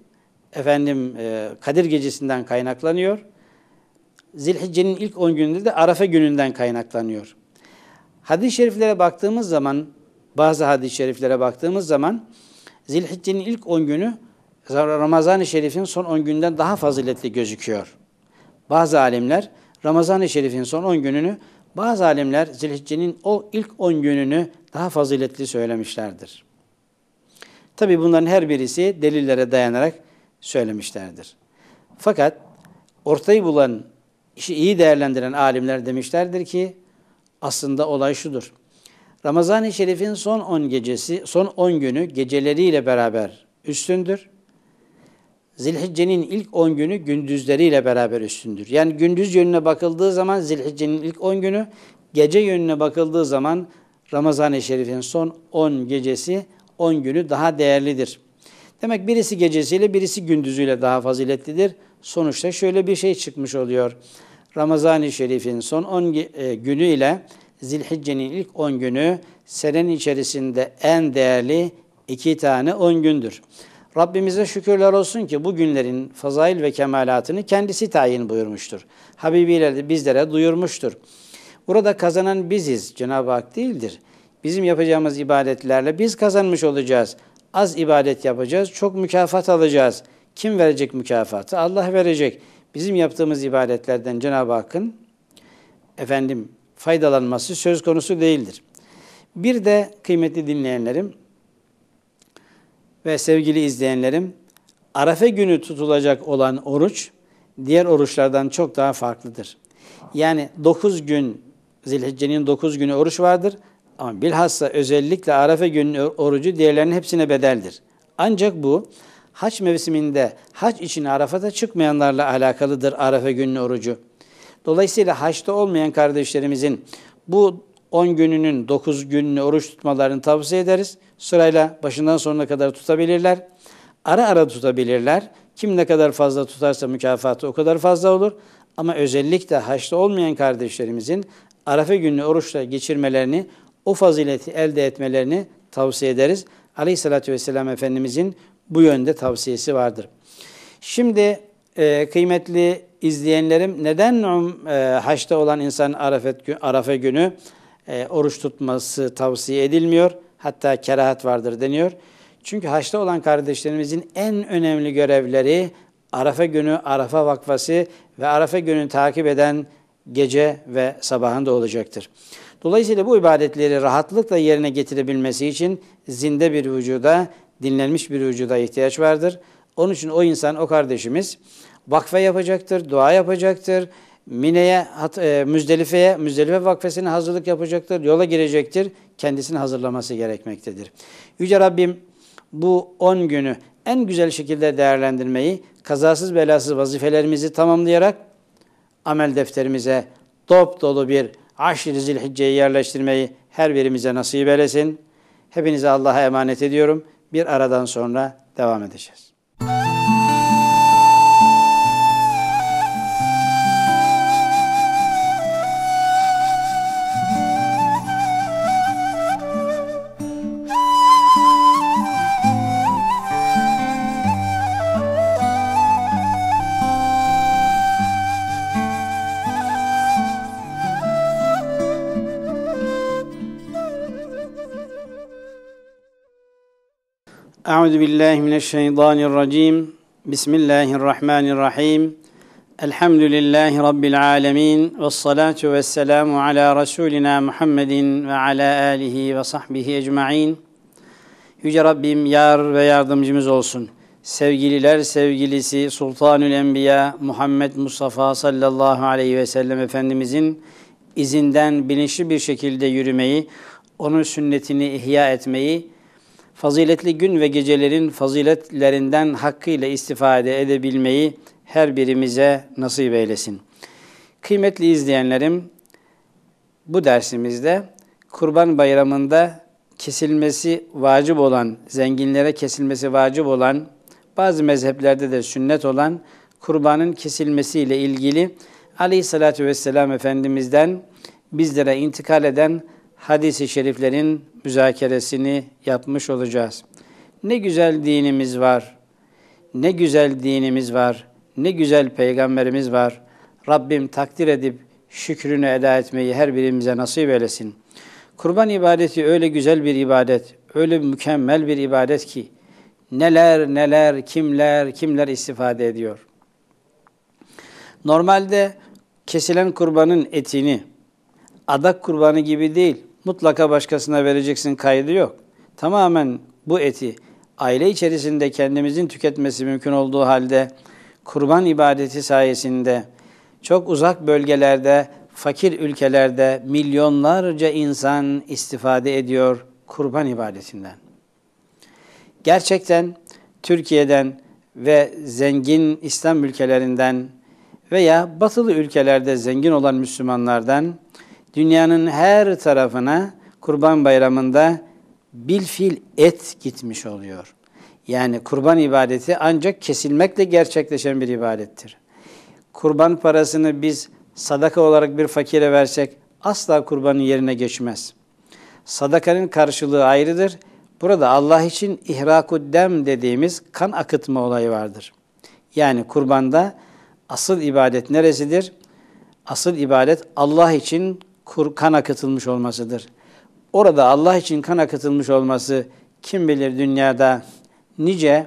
efendim e, Kadir gecesinden kaynaklanıyor. Zilhicce'nin ilk 10 gününde de Arafa gününden kaynaklanıyor. Hadis-i şeriflere baktığımız zaman, bazı hadis-i şeriflere baktığımız zaman Zilhicce'nin ilk 10 günü Ramazan-ı Şerif'in son 10 günden daha faziletli gözüküyor. Bazı alimler Ramazan-ı Şerif'in son 10 gününü, bazı alimler Zilhicce'nin o ilk 10 gününü daha faziletli söylemişlerdir. Tabi bunların her birisi delillere dayanarak söylemişlerdir. Fakat ortayı bulan, işi iyi değerlendiren alimler demişlerdir ki aslında olay şudur. Ramazan-ı Şerif'in son 10 gecesi, son 10 günü geceleriyle beraber üstündür. Zilhicce'nin ilk 10 günü gündüzleriyle beraber üstündür. Yani gündüz yönüne bakıldığı zaman Zilhicce'nin ilk 10 günü, gece yönüne bakıldığı zaman Ramazan-ı Şerif'in son 10 gecesi, 10 günü daha değerlidir. Demek birisi gecesiyle birisi gündüzüyle daha faziletlidir. Sonuçta şöyle bir şey çıkmış oluyor. Ramazan-ı Şerif'in son 10 e, günü ile Zilhicce'nin ilk 10 günü senenin içerisinde en değerli iki tane 10 gündür. Rabbimize şükürler olsun ki bu günlerin fazail ve kemalatını kendisi tayin buyurmuştur. Habibiyle de bizlere duyurmuştur. Burada kazanan biziz, Cenab-ı Hak değildir. Bizim yapacağımız ibadetlerle biz kazanmış olacağız. Az ibadet yapacağız, çok mükafat alacağız. Kim verecek mükafatı? Allah verecek. Bizim yaptığımız ibadetlerden Cenab-ı Hakk'ın efendim faydalanması söz konusu değildir. Bir de kıymetli dinleyenlerim ve sevgili izleyenlerim, Arafe günü tutulacak olan oruç diğer oruçlardan çok daha farklıdır. Yani 9 gün Zilhicce'nin 9 günü oruç vardır. Ama bilhassa özellikle Arafa günü orucu diğerlerinin hepsine bedeldir. Ancak bu haç mevsiminde haç için Arafat'a çıkmayanlarla alakalıdır Arafa günü orucu. Dolayısıyla haçta olmayan kardeşlerimizin bu 10 gününün 9 gününü oruç tutmalarını tavsiye ederiz. Sırayla başından sonuna kadar tutabilirler. Ara ara tutabilirler. Kim ne kadar fazla tutarsa mükafatı o kadar fazla olur. Ama özellikle haçta olmayan kardeşlerimizin Arafa gününü oruçla geçirmelerini o fazileti elde etmelerini tavsiye ederiz. Aleyhissalatü vesselam Efendimizin bu yönde tavsiyesi vardır. Şimdi e, kıymetli izleyenlerim neden e, haçta olan insan Arafet, Arafa günü e, oruç tutması tavsiye edilmiyor? Hatta kerahat vardır deniyor. Çünkü haçta olan kardeşlerimizin en önemli görevleri Arafa günü, Arafa vakfası ve Arafa günü takip eden gece ve sabahında olacaktır. Dolayısıyla bu ibadetleri rahatlıkla yerine getirebilmesi için zinde bir vücuda, dinlenmiş bir vücuda ihtiyaç vardır. Onun için o insan, o kardeşimiz vakfe yapacaktır, dua yapacaktır. Mine'ye, e, Müzdelife'ye, Müzdelife vakfesine hazırlık yapacaktır, yola girecektir. Kendisini hazırlaması gerekmektedir. Yüce Rabbim bu 10 günü en güzel şekilde değerlendirmeyi kazasız belasız vazifelerimizi tamamlayarak amel defterimize top dolu bir aşırı zilhicceyi yerleştirmeyi her birimize nasip eylesin. Hepinize Allah'a emanet ediyorum. Bir aradan sonra devam edeceğiz. Müzik Euzu billahi mineşşeytanirracim. Bismillahirrahmanirrahim. Elhamdülillahi rabbil alamin ve salatu vesselamu ala rasulina Muhammedin ve ala alihi ve sahbihi ecmaîn. Yüce Rabbim yar ve yardımcımız olsun. Sevgililer sevgilisi Sultanül Enbiya Muhammed Mustafa sallallahu aleyhi ve sellem Efendimizin izinden bilinçli bir şekilde yürümeyi, onun sünnetini ihya etmeyi, faziletli gün ve gecelerin faziletlerinden hakkıyla istifade edebilmeyi her birimize nasip eylesin. Kıymetli izleyenlerim, bu dersimizde Kurban Bayramı'nda kesilmesi vacip olan, zenginlere kesilmesi vacip olan, bazı mezheplerde de sünnet olan kurbanın kesilmesiyle ilgili Aleyhisselatü Vesselam Efendimiz'den bizlere intikal eden Hadisi şeriflerin müzakeresini yapmış olacağız. Ne güzel dinimiz var. Ne güzel dinimiz var. Ne güzel peygamberimiz var. Rabbim takdir edip şükrünü eda etmeyi her birimize nasip eylesin. Kurban ibadeti öyle güzel bir ibadet, öyle mükemmel bir ibadet ki neler neler kimler kimler istifade ediyor. Normalde kesilen kurbanın etini adak kurbanı gibi değil, mutlaka başkasına vereceksin kaydı yok. Tamamen bu eti aile içerisinde kendimizin tüketmesi mümkün olduğu halde kurban ibadeti sayesinde çok uzak bölgelerde, fakir ülkelerde milyonlarca insan istifade ediyor kurban ibadetinden. Gerçekten Türkiye'den ve zengin İslam ülkelerinden veya batılı ülkelerde zengin olan Müslümanlardan dünyanın her tarafına Kurban Bayramı'nda bilfil et gitmiş oluyor. Yani kurban ibadeti ancak kesilmekle gerçekleşen bir ibadettir. Kurban parasını biz sadaka olarak bir fakire versek asla kurbanın yerine geçmez. Sadakanın karşılığı ayrıdır. Burada Allah için ihraku dem dediğimiz kan akıtma olayı vardır. Yani kurbanda asıl ibadet neresidir? Asıl ibadet Allah için kur, kan akıtılmış olmasıdır. Orada Allah için kan akıtılmış olması kim bilir dünyada nice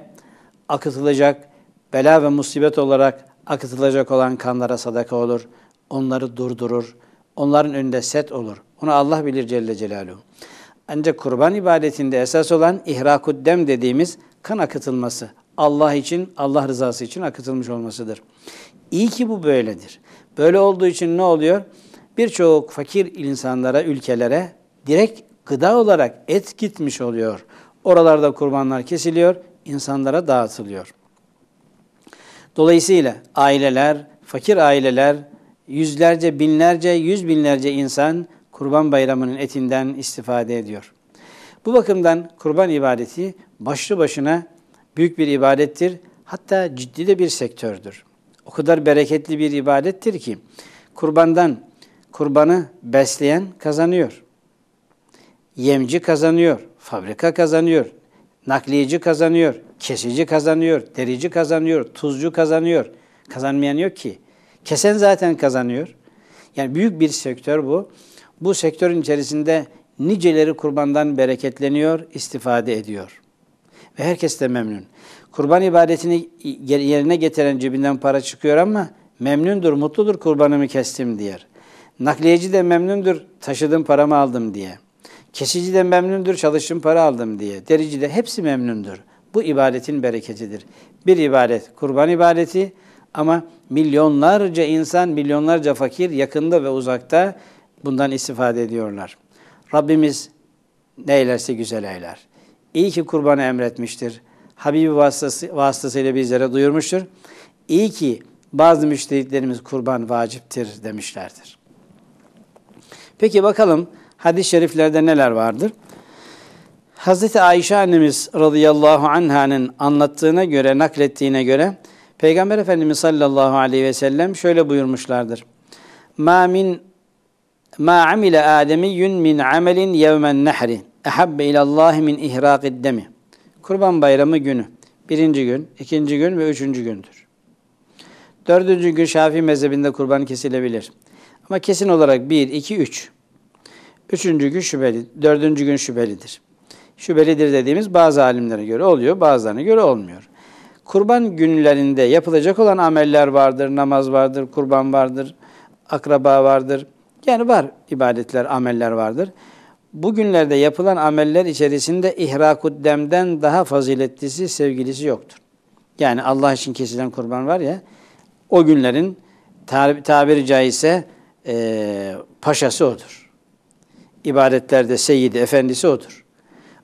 akıtılacak, bela ve musibet olarak akıtılacak olan kanlara sadaka olur. Onları durdurur. Onların önünde set olur. Onu Allah bilir Celle Celaluhu. Ancak kurban ibadetinde esas olan ihrakud dem dediğimiz kan akıtılması. Allah için, Allah rızası için akıtılmış olmasıdır. İyi ki bu böyledir. Böyle olduğu için ne oluyor? birçok fakir insanlara, ülkelere direkt gıda olarak et gitmiş oluyor. Oralarda kurbanlar kesiliyor, insanlara dağıtılıyor. Dolayısıyla aileler, fakir aileler, yüzlerce, binlerce, yüz binlerce insan kurban bayramının etinden istifade ediyor. Bu bakımdan kurban ibadeti başlı başına büyük bir ibadettir. Hatta ciddi de bir sektördür. O kadar bereketli bir ibadettir ki kurbandan kurbanı besleyen kazanıyor. Yemci kazanıyor, fabrika kazanıyor, nakliyeci kazanıyor, kesici kazanıyor, derici kazanıyor, tuzcu kazanıyor. Kazanmayan yok ki. Kesen zaten kazanıyor. Yani büyük bir sektör bu. Bu sektörün içerisinde niceleri kurbandan bereketleniyor, istifade ediyor. Ve herkes de memnun. Kurban ibadetini yerine getiren cebinden para çıkıyor ama memnundur, mutludur kurbanımı kestim diyor. Nakliyeci de memnundur taşıdığım paramı aldım diye. Kesici de memnundur çalıştığım para aldım diye. Derici de hepsi memnundur. Bu ibadetin bereketidir. Bir ibadet kurban ibadeti ama milyonlarca insan, milyonlarca fakir yakında ve uzakta bundan istifade ediyorlar. Rabbimiz ne eylerse güzel eyler. İyi ki kurbanı emretmiştir. Habibi vasıtası, vasıtasıyla bizlere duyurmuştur. İyi ki bazı müşteriklerimiz kurban vaciptir demişlerdir. Peki bakalım hadis-i şeriflerde neler vardır? Hazreti Ayşe annemiz radıyallahu anh'ın anlattığına göre, naklettiğine göre Peygamber Efendimiz sallallahu aleyhi ve sellem şöyle buyurmuşlardır. Ma min ma amile ademiyyun min amelin yevmen nehri ehabbe ilallahi min ihraqid demi. Kurban bayramı günü. Birinci gün, ikinci gün ve üçüncü gündür. Dördüncü gün Şafii mezhebinde kurban kesilebilir. Ama kesin olarak 1, 2, 3. Üçüncü gün şüpheli, dördüncü gün şüphelidir. Şüphelidir dediğimiz bazı alimlere göre oluyor, bazılarına göre olmuyor. Kurban günlerinde yapılacak olan ameller vardır, namaz vardır, kurban vardır, akraba vardır. Yani var ibadetler, ameller vardır. Bu günlerde yapılan ameller içerisinde ihrakud demden daha faziletlisi, sevgilisi yoktur. Yani Allah için kesilen kurban var ya, o günlerin tabiri caizse e, paşası odur. İbadetlerde seyidi, efendisi odur.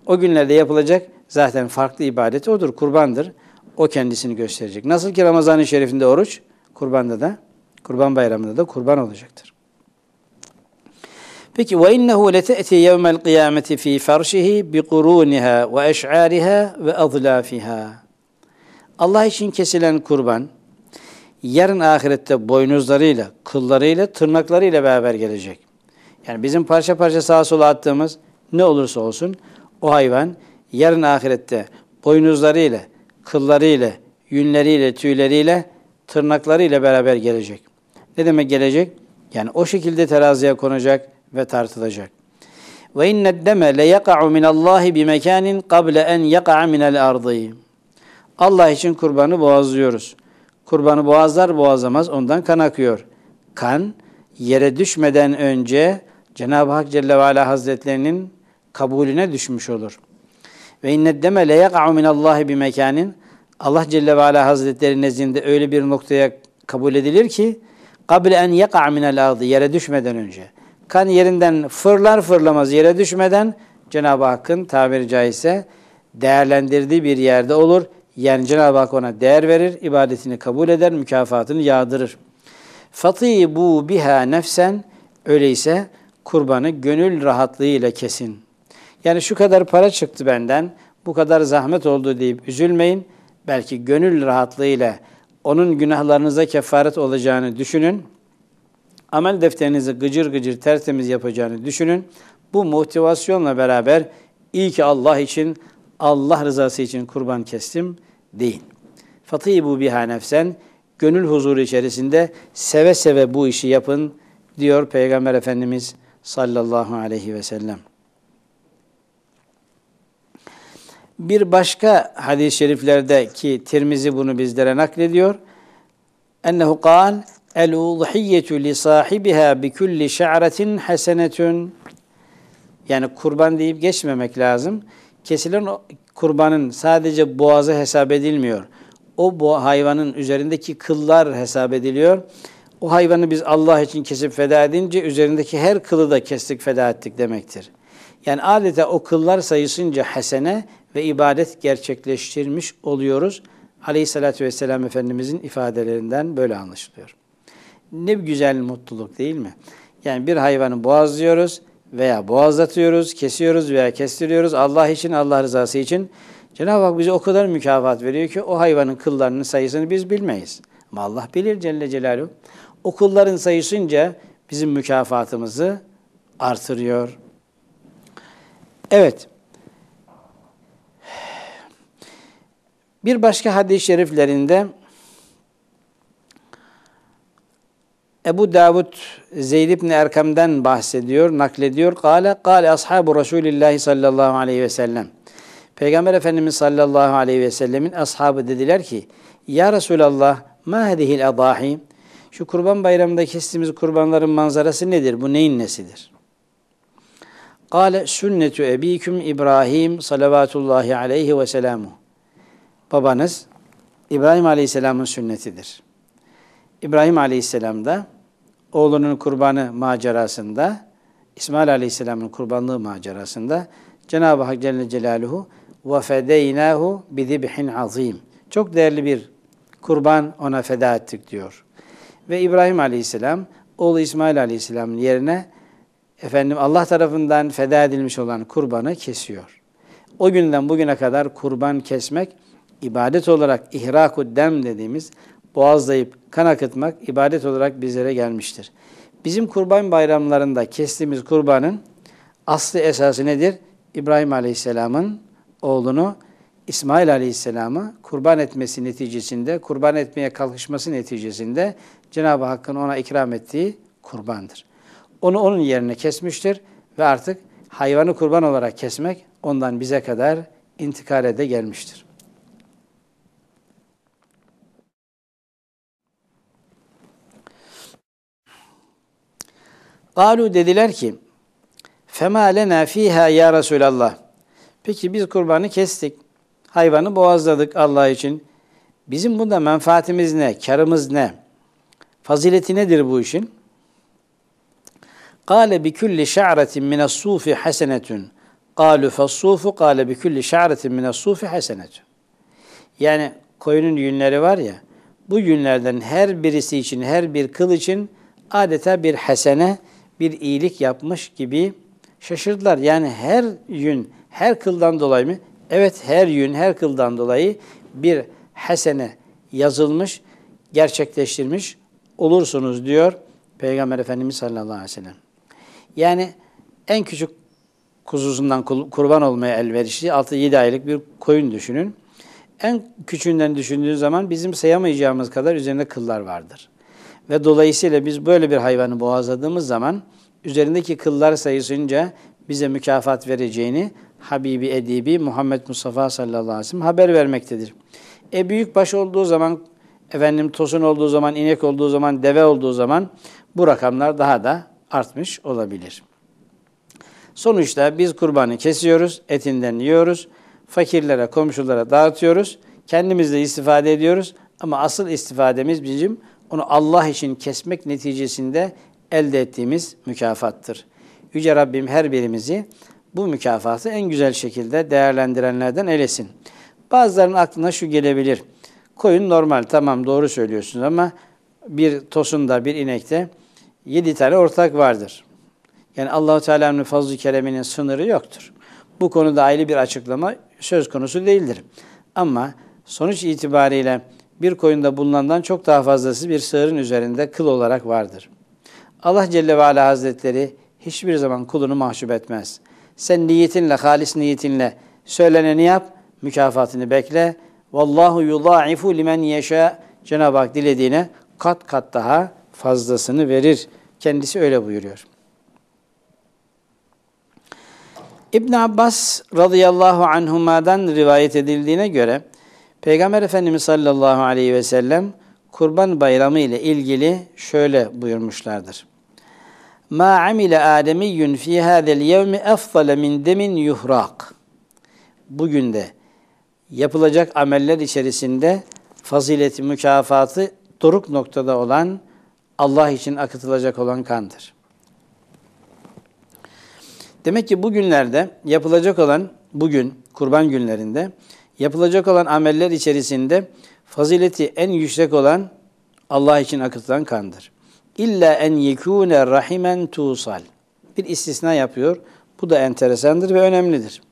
O günlerde yapılacak zaten farklı ibadet odur, kurbandır. O kendisini gösterecek. Nasıl ki Ramazan-ı Şerif'inde oruç, kurbanda da, kurban bayramında da kurban olacaktır. Peki ve innehu letati yevmel kıyameti fi ferşihi bi qurunha ve eş'ariha ve azlafiha. Allah için kesilen kurban yarın ahirette boynuzlarıyla, kıllarıyla, tırnaklarıyla beraber gelecek. Yani bizim parça parça sağa sola attığımız ne olursa olsun o hayvan yarın ahirette boynuzlarıyla, kıllarıyla, yünleriyle, tüyleriyle, tırnaklarıyla beraber gelecek. Ne demek gelecek? Yani o şekilde teraziye konacak ve tartılacak. Ve inne deme le yaka'u min Allahi bi mekanin qabla en yaka'a min al ardı. Allah için kurbanı boğazlıyoruz.'' Kurbanı boğazlar boğazlamaz ondan kan akıyor. Kan yere düşmeden önce Cenab-ı Hak Celle ve Ala Hazretlerinin kabulüne düşmüş olur. Ve inne deme le minallahi bir mekanin Allah Celle ve Ala Hazretleri nezdinde öyle bir noktaya kabul edilir ki قَبْلَ اَنْ يَقَعْ مِنَ الْاَرْضِ Yere düşmeden önce. Kan yerinden fırlar fırlamaz yere düşmeden Cenab-ı Hakk'ın tabiri caizse değerlendirdiği bir yerde olur. Yani Cenab-ı Hak ona değer verir, ibadetini kabul eder, mükafatını yağdırır. bu biha nefsen öyleyse kurbanı gönül rahatlığıyla kesin. Yani şu kadar para çıktı benden, bu kadar zahmet oldu deyip üzülmeyin. Belki gönül rahatlığıyla onun günahlarınıza kefaret olacağını düşünün. Amel defterinizi gıcır gıcır tertemiz yapacağını düşünün. Bu motivasyonla beraber iyi ki Allah için, Allah rızası için kurban kestim değil. Fatibu biha nefsen gönül huzuru içerisinde seve seve bu işi yapın diyor Peygamber Efendimiz sallallahu aleyhi ve sellem. Bir başka hadis-i şeriflerdeki Tirmizi bunu bizlere naklediyor. Ennehu kal el udhiyyetu li sahibiha bi kulli şa'ratin hasenetun. Yani kurban deyip geçmemek lazım kesilen kurbanın sadece boğazı hesap edilmiyor. O bu hayvanın üzerindeki kıllar hesap ediliyor. O hayvanı biz Allah için kesip feda edince üzerindeki her kılı da kestik feda ettik demektir. Yani adeta o kıllar sayısınca hesene ve ibadet gerçekleştirmiş oluyoruz. Aleyhissalatü vesselam Efendimizin ifadelerinden böyle anlaşılıyor. Ne güzel mutluluk değil mi? Yani bir hayvanı boğazlıyoruz, veya boğazlatıyoruz, kesiyoruz veya kestiriyoruz. Allah için, Allah rızası için. Cenab-ı Hak bize o kadar mükafat veriyor ki o hayvanın kıllarının sayısını biz bilmeyiz. Ama Allah bilir Celle Celaluhu. O kulların sayısınca bizim mükafatımızı artırıyor. Evet. Bir başka hadis-i şeriflerinde Ebu Davud Zeyd ibn Erkam'dan bahsediyor, naklediyor. Kale, kale ashabu Resulillahi sallallahu aleyhi ve sellem. Peygamber Efendimiz sallallahu aleyhi ve sellemin ashabı dediler ki, Ya Resulallah, ma hedihil adahi? Şu kurban bayramında kestiğimiz kurbanların manzarası nedir? Bu neyin nesidir? Kale sünnetu ebiküm İbrahim salavatullahi aleyhi ve selamu. Babanız İbrahim Aleyhisselam'ın sünnetidir. İbrahim Aleyhisselam da oğlunun kurbanı macerasında, İsmail Aleyhisselam'ın kurbanlığı macerasında Cenab-ı Hak Celle Celaluhu وَفَدَيْنَاهُ بِذِبْحٍ azim. Çok değerli bir kurban ona feda ettik diyor. Ve İbrahim Aleyhisselam oğlu İsmail Aleyhisselam'ın yerine efendim Allah tarafından feda edilmiş olan kurbanı kesiyor. O günden bugüne kadar kurban kesmek ibadet olarak ihraku dem dediğimiz boğazlayıp kan akıtmak ibadet olarak bizlere gelmiştir. Bizim kurban bayramlarında kestiğimiz kurbanın aslı esası nedir? İbrahim Aleyhisselam'ın oğlunu İsmail Aleyhisselam'ı kurban etmesi neticesinde, kurban etmeye kalkışması neticesinde Cenab-ı Hakk'ın ona ikram ettiği kurbandır. Onu onun yerine kesmiştir ve artık hayvanı kurban olarak kesmek ondan bize kadar intikale de gelmiştir. Galu dediler ki Fema lena fiha ya Resulallah. Peki biz kurbanı kestik. Hayvanı boğazladık Allah için. Bizim bunda menfaatimiz ne? Karımız ne? Fazileti nedir bu işin? Kale bi kulli şa'ratin min as-sufi hasenetun. Kalu fas-sufu kale bi kulli şa'ratin min as-sufi hasenetun. Yani koyunun yünleri var ya, bu yünlerden her birisi için, her bir kıl için adeta bir hasene, bir iyilik yapmış gibi şaşırdılar. Yani her yün, her kıldan dolayı mı? Evet her yün, her kıldan dolayı bir hesene yazılmış, gerçekleştirmiş olursunuz diyor Peygamber Efendimiz sallallahu aleyhi ve sellem. Yani en küçük kuzusundan kurban olmaya elverişli 6-7 aylık bir koyun düşünün. En küçüğünden düşündüğün zaman bizim sayamayacağımız kadar üzerinde kıllar vardır. Ve dolayısıyla biz böyle bir hayvanı boğazladığımız zaman üzerindeki kıllar sayısınca bize mükafat vereceğini Habibi Edibi Muhammed Mustafa sallallahu aleyhi ve sellem haber vermektedir. E büyük baş olduğu zaman, efendim tosun olduğu zaman, inek olduğu zaman, deve olduğu zaman bu rakamlar daha da artmış olabilir. Sonuçta biz kurbanı kesiyoruz, etinden yiyoruz, fakirlere, komşulara dağıtıyoruz, kendimiz de istifade ediyoruz ama asıl istifademiz bizim onu Allah için kesmek neticesinde elde ettiğimiz mükafattır. Yüce Rabbim her birimizi bu mükafatı en güzel şekilde değerlendirenlerden eylesin. Bazılarının aklına şu gelebilir. Koyun normal tamam doğru söylüyorsunuz ama bir tosunda bir inekte yedi tane ortak vardır. Yani Allahu Teala'nın fazl-ı kereminin sınırı yoktur. Bu konuda ayrı bir açıklama söz konusu değildir. Ama sonuç itibariyle bir koyunda bulunandan çok daha fazlası bir sığırın üzerinde kıl olarak vardır. Allah Celle ve Ala Hazretleri hiçbir zaman kulunu mahcup etmez. Sen niyetinle, halis niyetinle söyleneni yap, mükafatını bekle. Vallahu yudaifu limen yeşa. Cenab-ı Hak dilediğine kat kat daha fazlasını verir. Kendisi öyle buyuruyor. İbn Abbas radıyallahu anhuma'dan rivayet edildiğine göre Peygamber Efendimiz sallallahu aleyhi ve sellem Kurban Bayramı ile ilgili şöyle buyurmuşlardır. Ma amile ademiyyun fi hadel yevmi efdale min demin yuhraq. Bugün de yapılacak ameller içerisinde fazileti, mükafatı doruk noktada olan Allah için akıtılacak olan kandır. Demek ki bugünlerde yapılacak olan bugün kurban günlerinde Yapılacak olan ameller içerisinde fazileti en yüksek olan Allah için akıtılan kandır. İlla en yekûne rahimen tuğsal. Bir istisna yapıyor. Bu da enteresandır ve önemlidir.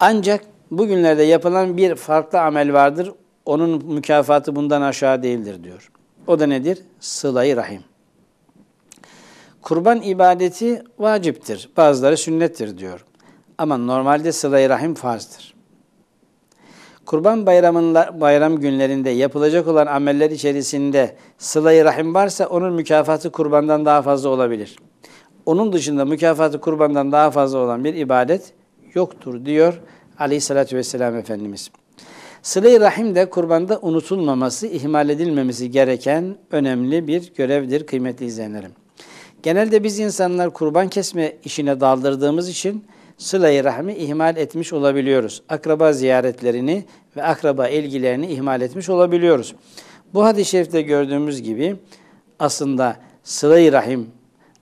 Ancak bugünlerde yapılan bir farklı amel vardır. Onun mükafatı bundan aşağı değildir diyor. O da nedir? Sıla-i rahim. Kurban ibadeti vaciptir. Bazıları sünnettir diyor. Ama normalde sıla-i rahim farzdır. Kurban bayramında, bayram günlerinde yapılacak olan ameller içerisinde sıla rahim varsa onun mükafatı kurbandan daha fazla olabilir. Onun dışında mükafatı kurbandan daha fazla olan bir ibadet yoktur diyor aleyhissalatü vesselam Efendimiz. Sıla-i Rahim de kurbanda unutulmaması, ihmal edilmemesi gereken önemli bir görevdir kıymetli izleyenlerim. Genelde biz insanlar kurban kesme işine daldırdığımız için sıla-i rahmi ihmal etmiş olabiliyoruz. Akraba ziyaretlerini ve akraba ilgilerini ihmal etmiş olabiliyoruz. Bu hadis-i şerifte gördüğümüz gibi aslında sıla-i rahim,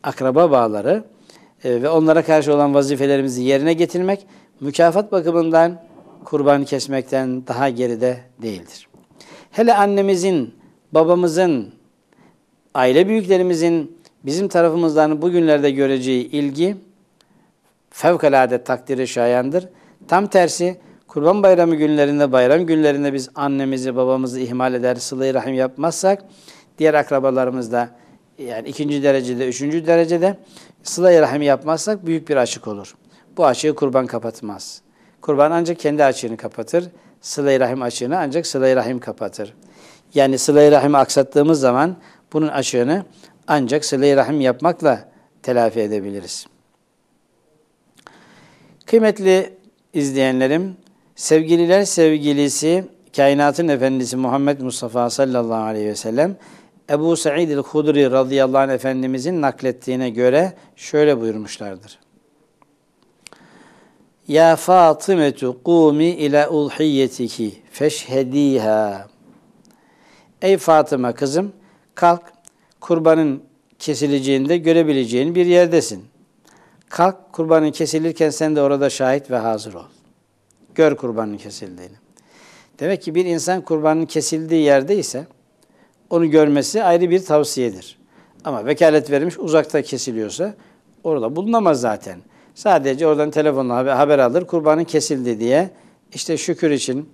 akraba bağları e, ve onlara karşı olan vazifelerimizi yerine getirmek mükafat bakımından kurban kesmekten daha geride değildir. Hele annemizin, babamızın, aile büyüklerimizin bizim tarafımızdan bugünlerde göreceği ilgi fevkalade takdiri şayandır. Tam tersi Kurban Bayramı günlerinde, bayram günlerinde biz annemizi, babamızı ihmal eder, sılayı rahim yapmazsak diğer akrabalarımız da yani ikinci derecede, üçüncü derecede sılayı rahim yapmazsak büyük bir açık olur. Bu açığı kurban kapatmaz. Kurban ancak kendi açığını kapatır. sıla Rahim açığını ancak sıla Rahim kapatır. Yani Sıla-i aksattığımız zaman bunun açığını ancak sıla Rahim yapmakla telafi edebiliriz. Kıymetli izleyenlerim, sevgililer sevgilisi, kainatın efendisi Muhammed Mustafa sallallahu aleyhi ve sellem, Ebu Sa'id el-Hudri radıyallahu anh efendimizin naklettiğine göre şöyle buyurmuşlardır. Ya Fatımetu kumi ila ulhiyetiki feşhediha. Ey Fatıma kızım kalk kurbanın kesileceğinde görebileceğin bir yerdesin. Kalk kurbanın kesilirken sen de orada şahit ve hazır ol. Gör kurbanın kesildiğini. Demek ki bir insan kurbanın kesildiği yerde ise onu görmesi ayrı bir tavsiyedir. Ama vekalet verilmiş uzakta kesiliyorsa orada bulunamaz zaten. Sadece oradan telefonla haber, alır kurbanın kesildi diye işte şükür için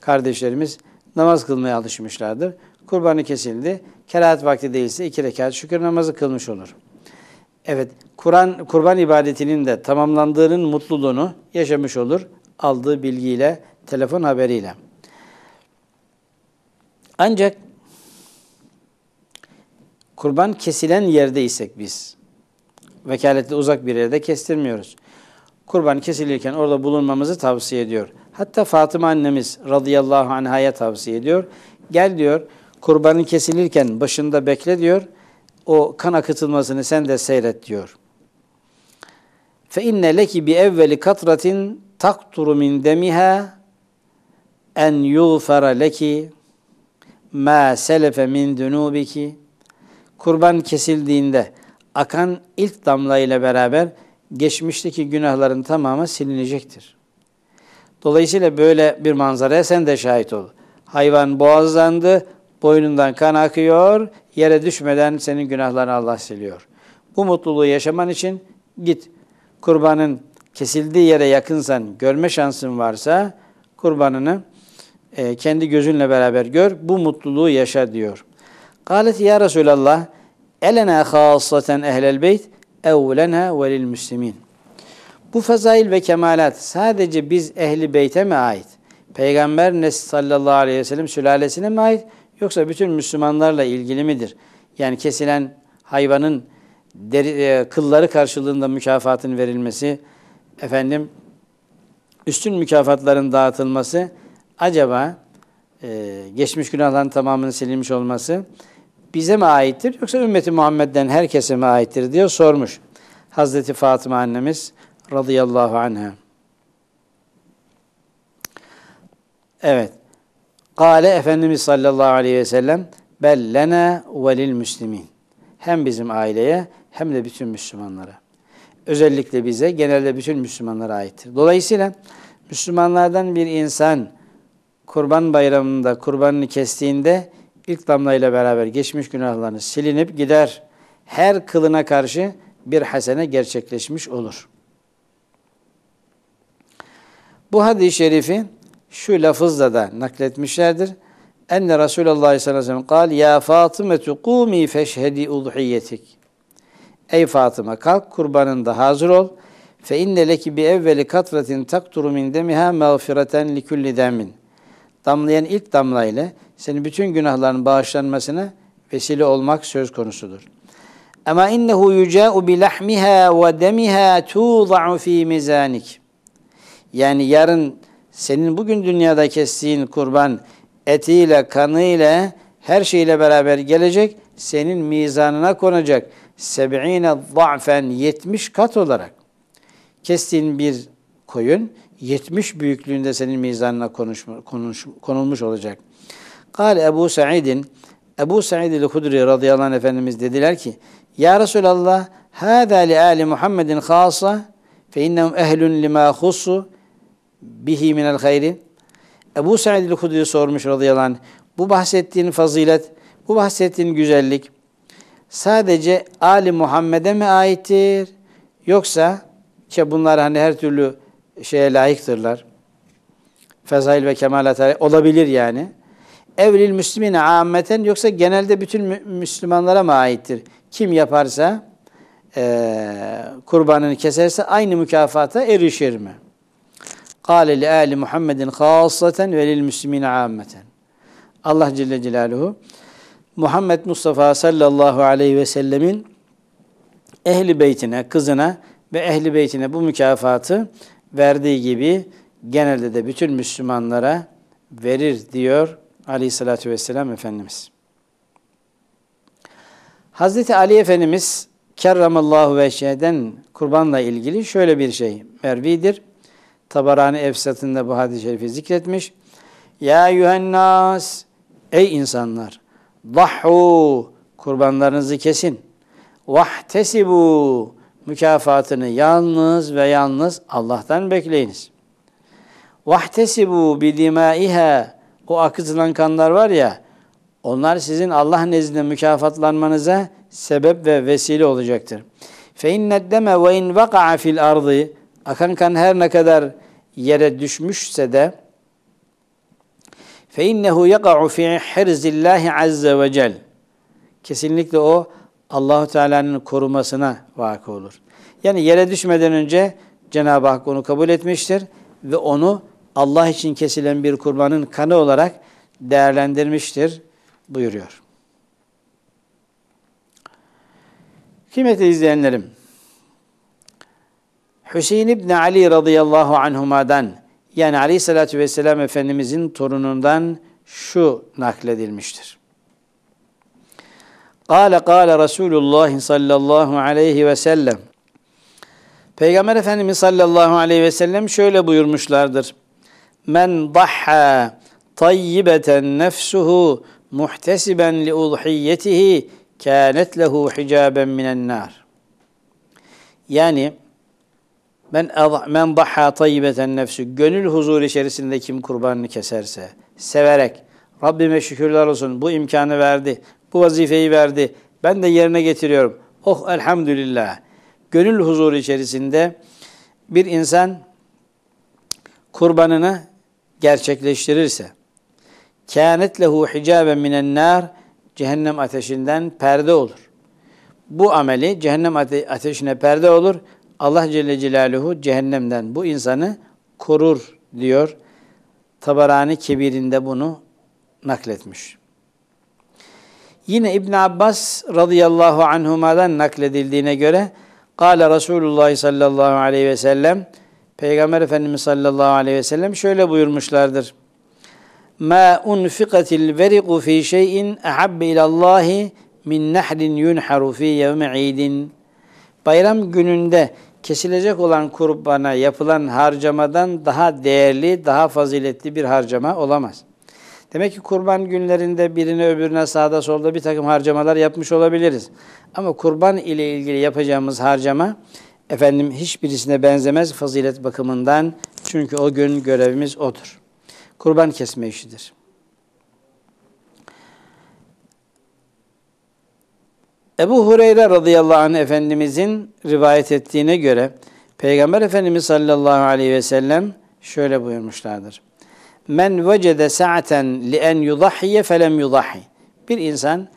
kardeşlerimiz namaz kılmaya alışmışlardır. Kurbanı kesildi. Kerahat vakti değilse iki rekat şükür namazı kılmış olur. Evet, Kur'an kurban ibadetinin de tamamlandığının mutluluğunu yaşamış olur aldığı bilgiyle, telefon haberiyle. Ancak kurban kesilen yerde isek biz, vekaletli uzak bir yerde kestirmiyoruz. Kurban kesilirken orada bulunmamızı tavsiye ediyor. Hatta Fatıma annemiz radıyallahu anhaya tavsiye ediyor. Gel diyor, kurbanın kesilirken başında bekle diyor.'' o kan akıtılmasını sen de seyret diyor. Fe inne leki bi evveli katratin takturu min demiha en yuğfara leki ma selefe min dunubiki kurban kesildiğinde akan ilk damla ile beraber geçmişteki günahların tamamı silinecektir. Dolayısıyla böyle bir manzaraya sen de şahit ol. Hayvan boğazlandı, Boynundan kan akıyor, yere düşmeden senin günahlarını Allah siliyor. Bu mutluluğu yaşaman için git kurbanın kesildiği yere yakınsan, görme şansın varsa kurbanını e, kendi gözünle beraber gör, bu mutluluğu yaşa diyor. Kalet ya Resulallah, elena khassaten ehlel beyt, evlena velil müslimin. Bu fazail ve kemalat sadece biz ehli beyte mi ait? Peygamber Nes sallallahu aleyhi ve sellem sülalesine mi ait? Yoksa bütün Müslümanlarla ilgili midir? Yani kesilen hayvanın deri, e, kılları karşılığında mükafatın verilmesi, efendim üstün mükafatların dağıtılması acaba e, geçmiş günahların tamamının silinmiş olması bize mi aittir yoksa ümmeti Muhammed'den herkese mi aittir diye sormuş. Hazreti Fatıma annemiz radıyallahu anha. Evet. Kale Efendimiz sallallahu aleyhi ve sellem bellene ve lil müslimin. Hem bizim aileye hem de bütün Müslümanlara. Özellikle bize genelde bütün Müslümanlara aittir. Dolayısıyla Müslümanlardan bir insan kurban bayramında kurbanını kestiğinde ilk damlayla beraber geçmiş günahlarını silinip gider. Her kılına karşı bir hasene gerçekleşmiş olur. Bu hadis-i şerifi şu lafızla da nakletmişlerdir. Enne Resulullah sallallahu aleyhi ve sellem kal ya Fatımetu kumi feşhedi udhiyetik. Ey Fatıma kalk kurbanında hazır ol. Fe inne leki bi evveli katratin takturu min demiha mağfireten li kulli demin. Damlayan ilk damlayla senin bütün günahların bağışlanmasına vesile olmak söz konusudur. Ama innehu yuca'u bi lahmiha ve demiha tuğza'u fi mizanik. Yani yarın senin bugün dünyada kestiğin kurban etiyle, kanıyla, her şeyle beraber gelecek, senin mizanına konacak. Seb'ine za'fen 70 kat olarak. Kestiğin bir koyun 70 büyüklüğünde senin mizanına konuşma, konuş, konulmuş olacak. Kal Ebu Sa'idin Ebu Sa'id el-Hudri radıyallahu anh Efendimiz dediler ki Ya Resulallah hâdâ li âli Muhammedin khâsa fe innehum ehlun limâ hussu bihi minel hayri. Ebu Sa'id el-Hudri sormuş radıyallahu anh. Bu bahsettiğin fazilet, bu bahsettiğin güzellik sadece Ali Muhammed'e mi aittir? Yoksa ki bunlar hani her türlü şeye layıktırlar. Fezail ve kemalat olabilir yani. Evlil müslimine ammeten yoksa genelde bütün Müslümanlara mı aittir? Kim yaparsa e, kurbanını keserse aynı mükafata erişir mi?'' Kâle li âli Muhammedin khâsaten ve lil müslimine âmmeten. Allah Celle Celaluhu Muhammed Mustafa sallallahu aleyhi ve sellemin ehli beytine, kızına ve ehli beytine bu mükafatı verdiği gibi genelde de bütün Müslümanlara verir diyor aleyhissalatü vesselam Efendimiz. Hazreti Ali Efendimiz kerramallahu veşheden kurbanla ilgili şöyle bir şey mervidir. Tabarani Efsat'ında bu hadis-i şerifi zikretmiş. Ya yuhennas, ey insanlar, dahu kurbanlarınızı kesin. Vahtesibu, mükafatını yalnız ve yalnız Allah'tan bekleyiniz. Vahtesibu bidimaiha, o akıtılan kanlar var ya, onlar sizin Allah nezdinde mükafatlanmanıza sebep ve vesile olacaktır. Fe innet deme ve in vaka'a fil ardı Akan kan her ne kadar yere düşmüşse de fe innehu yaka'u fi hirzillahi azza ve cel. Kesinlikle o Allahu Teala'nın korumasına vakı olur. Yani yere düşmeden önce Cenab-ı Hak onu kabul etmiştir ve onu Allah için kesilen bir kurbanın kanı olarak değerlendirmiştir buyuruyor. Kıymetli izleyenlerim, Hüseyin İbni Ali radıyallahu anhuma'dan yani aleyhissalatü vesselam Efendimizin torunundan şu nakledilmiştir. Kale kale Resulullah sallallahu aleyhi ve sellem Peygamber Efendimiz sallallahu aleyhi ve sellem şöyle buyurmuşlardır. Men dahha tayyibeten nefsuhu muhtesiben li udhiyetihi kânet lehu hicaben minen nar. Yani Men, men daha tayyibeten nefsi, Gönül huzur içerisinde kim kurbanını keserse, severek, Rabbime şükürler olsun bu imkanı verdi, bu vazifeyi verdi, ben de yerine getiriyorum. Oh elhamdülillah. Gönül huzur içerisinde bir insan kurbanını gerçekleştirirse, kânet lehu hicâben minen nâr, cehennem ateşinden perde olur. Bu ameli cehennem ate ateşine perde olur Allah Celle Celaluhu cehennemden bu insanı korur diyor. Tabarani Kebir'inde bunu nakletmiş. Yine İbn Abbas radıyallahu anhuma'dan nakledildiğine göre Kale Resulullah sallallahu aleyhi ve sellem Peygamber Efendimiz sallallahu aleyhi ve sellem şöyle buyurmuşlardır. Ma unfikatil veriqu fi şeyin ahabbe ilallahi min nahrin yunharu fi yevmi idin. Bayram gününde kesilecek olan kurbana yapılan harcamadan daha değerli, daha faziletli bir harcama olamaz. Demek ki kurban günlerinde birine öbürüne sağda solda bir takım harcamalar yapmış olabiliriz. Ama kurban ile ilgili yapacağımız harcama efendim hiçbirisine benzemez fazilet bakımından. Çünkü o gün görevimiz odur. Kurban kesme işidir. Ebu Hureyre radıyallahu anh Efendimizin rivayet ettiğine göre Peygamber Efendimiz sallallahu aleyhi ve sellem şöyle buyurmuşlardır. Men vecede saaten li en yudahhiye felem yudahhi. Bir insan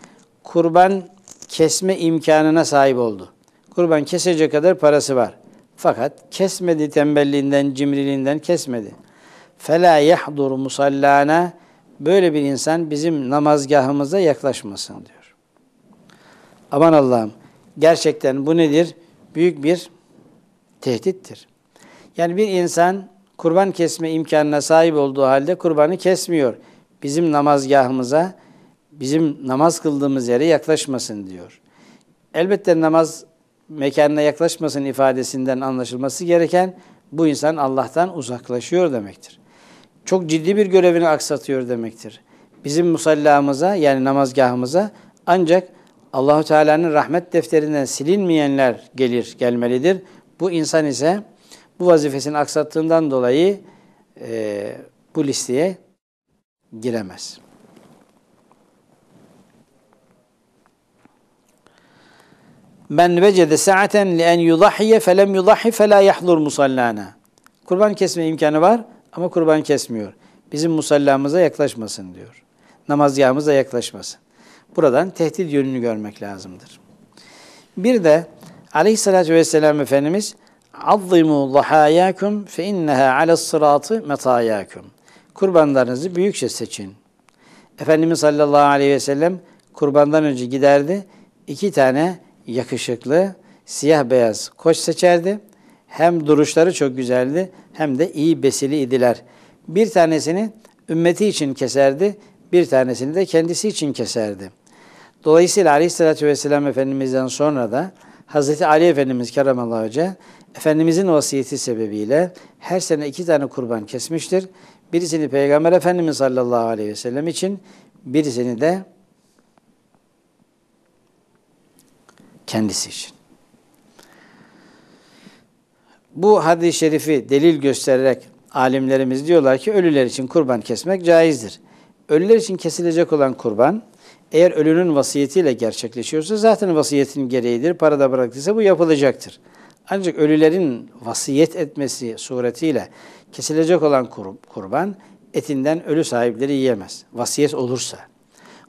kurban kesme imkanına sahip oldu. Kurban kesecek kadar parası var. Fakat kesmedi tembelliğinden, cimriliğinden kesmedi. Fela yahdur musallana böyle bir insan bizim namazgahımıza yaklaşmasın diyor. Aman Allah'ım gerçekten bu nedir? Büyük bir tehdittir. Yani bir insan kurban kesme imkanına sahip olduğu halde kurbanı kesmiyor. Bizim namazgahımıza, bizim namaz kıldığımız yere yaklaşmasın diyor. Elbette namaz mekanına yaklaşmasın ifadesinden anlaşılması gereken bu insan Allah'tan uzaklaşıyor demektir. Çok ciddi bir görevini aksatıyor demektir. Bizim musallamıza yani namazgahımıza ancak Allahu Teala'nın rahmet defterinden silinmeyenler gelir gelmelidir. Bu insan ise bu vazifesini aksattığından dolayı e, bu listeye giremez. Ben vecede sa'aten li en yudahiye felem yudahi fela yahlur musallana. Kurban kesme imkanı var ama kurban kesmiyor. Bizim musallamıza yaklaşmasın diyor. Namazgahımıza yaklaşmasın. Buradan tehdit yönünü görmek lazımdır. Bir de aleyhissalatü vesselam Efendimiz عَظِّمُوا ضَحَايَاكُمْ فَاِنَّهَا عَلَى الصِّرَاطِ مَتَايَاكُمْ Kurbanlarınızı büyükçe seçin. Efendimiz sallallahu aleyhi ve sellem kurbandan önce giderdi. iki tane yakışıklı siyah beyaz koç seçerdi. Hem duruşları çok güzeldi hem de iyi besili idiler. Bir tanesini ümmeti için keserdi, bir tanesini de kendisi için keserdi.'' Dolayısıyla Aleyhisselatü Vesselam Efendimiz'den sonra da Hazreti Ali Efendimiz Keramallahu Hoca Efendimiz'in vasiyeti sebebiyle her sene iki tane kurban kesmiştir. Birisini Peygamber Efendimiz sallallahu aleyhi ve sellem için, birisini de kendisi için. Bu hadis-i şerifi delil göstererek alimlerimiz diyorlar ki ölüler için kurban kesmek caizdir. Ölüler için kesilecek olan kurban eğer ölünün vasiyetiyle gerçekleşiyorsa zaten vasiyetin gereğidir. Para da bıraktıysa bu yapılacaktır. Ancak ölülerin vasiyet etmesi suretiyle kesilecek olan kurban etinden ölü sahipleri yiyemez. Vasiyet olursa.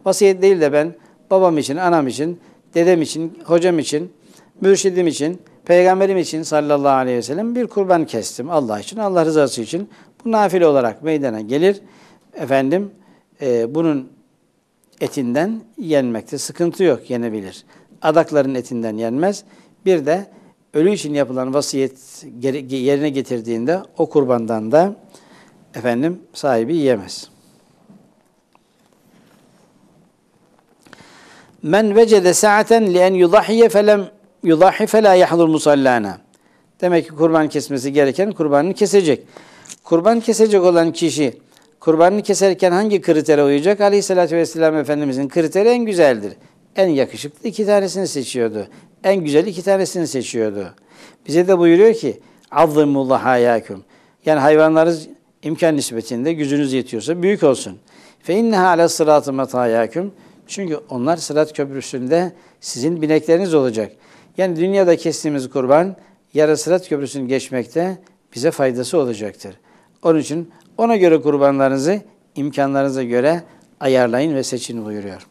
Vasiyet değil de ben babam için, anam için, dedem için, hocam için, mürşidim için, peygamberim için sallallahu aleyhi ve sellem bir kurban kestim Allah için, Allah rızası için. Bu nafile olarak meydana gelir. Efendim e, bunun etinden yenmekte sıkıntı yok, yenebilir. Adakların etinden yenmez. Bir de ölü için yapılan vasiyet yerine getirdiğinde o kurbandan da efendim sahibi yiyemez. Men vecede sa'aten li en yudahiye felem yudahi fela yahdur musallana. Demek ki kurban kesmesi gereken kurbanını kesecek. Kurban kesecek olan kişi kurbanını keserken hangi kritere uyacak? Aleyhisselatü Vesselam Efendimizin kriteri en güzeldir. En yakışıklı iki tanesini seçiyordu. En güzel iki tanesini seçiyordu. Bize de buyuruyor ki Azzimullah hayaküm. Yani hayvanlarınız imkan nispetinde gücünüz yetiyorsa büyük olsun. Fe inneha ala sıratı metayaküm. Çünkü onlar sırat köprüsünde sizin binekleriniz olacak. Yani dünyada kestiğimiz kurban yarı sırat köprüsünü geçmekte bize faydası olacaktır.'' Onun için ona göre kurbanlarınızı imkanlarınıza göre ayarlayın ve seçin buyuruyor.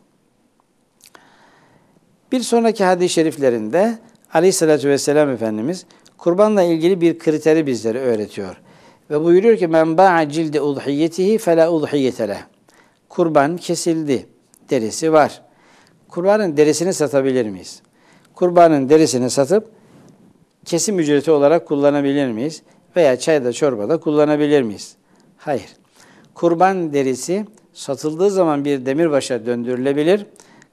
Bir sonraki hadis-i şeriflerinde Aleyhisselatü Vesselam Efendimiz kurbanla ilgili bir kriteri bizlere öğretiyor. Ve buyuruyor ki men ba'a cilde udhiyetihi fela udhiyetele. Kurban kesildi. Derisi var. Kurbanın derisini satabilir miyiz? Kurbanın derisini satıp kesim ücreti olarak kullanabilir miyiz? veya çayda çorbada kullanabilir miyiz? Hayır. Kurban derisi satıldığı zaman bir demirbaşa döndürülebilir.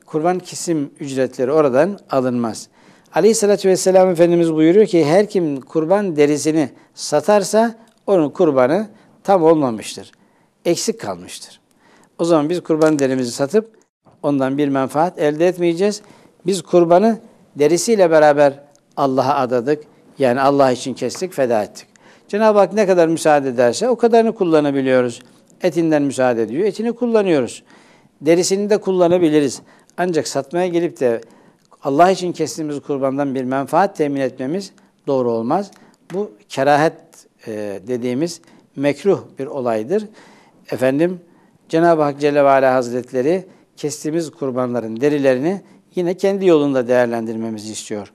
Kurban kesim ücretleri oradan alınmaz. Aleyhissalatü vesselam Efendimiz buyuruyor ki her kim kurban derisini satarsa onun kurbanı tam olmamıştır. Eksik kalmıştır. O zaman biz kurban derimizi satıp ondan bir menfaat elde etmeyeceğiz. Biz kurbanı derisiyle beraber Allah'a adadık. Yani Allah için kestik, feda ettik. Cenab-ı Hak ne kadar müsaade ederse o kadarını kullanabiliyoruz. Etinden müsaade ediyor, etini kullanıyoruz. Derisini de kullanabiliriz. Ancak satmaya gelip de Allah için kestiğimiz kurbandan bir menfaat temin etmemiz doğru olmaz. Bu kerahet e, dediğimiz mekruh bir olaydır. Efendim Cenab-ı Hak Celle ve Ala Hazretleri kestiğimiz kurbanların derilerini yine kendi yolunda değerlendirmemizi istiyor.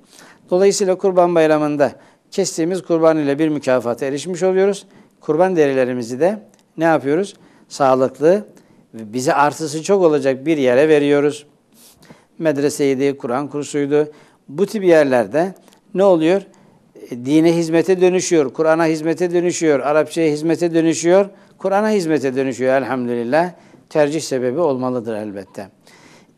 Dolayısıyla Kurban Bayramı'nda kestiğimiz kurban ile bir mükafata erişmiş oluyoruz. Kurban derilerimizi de ne yapıyoruz? Sağlıklı, bize artısı çok olacak bir yere veriyoruz. Medreseydi, Kur'an kursuydu. Bu tip yerlerde ne oluyor? E, dine hizmete dönüşüyor, Kur'an'a hizmete dönüşüyor, Arapçaya hizmete dönüşüyor, Kur'an'a hizmete dönüşüyor elhamdülillah. Tercih sebebi olmalıdır elbette.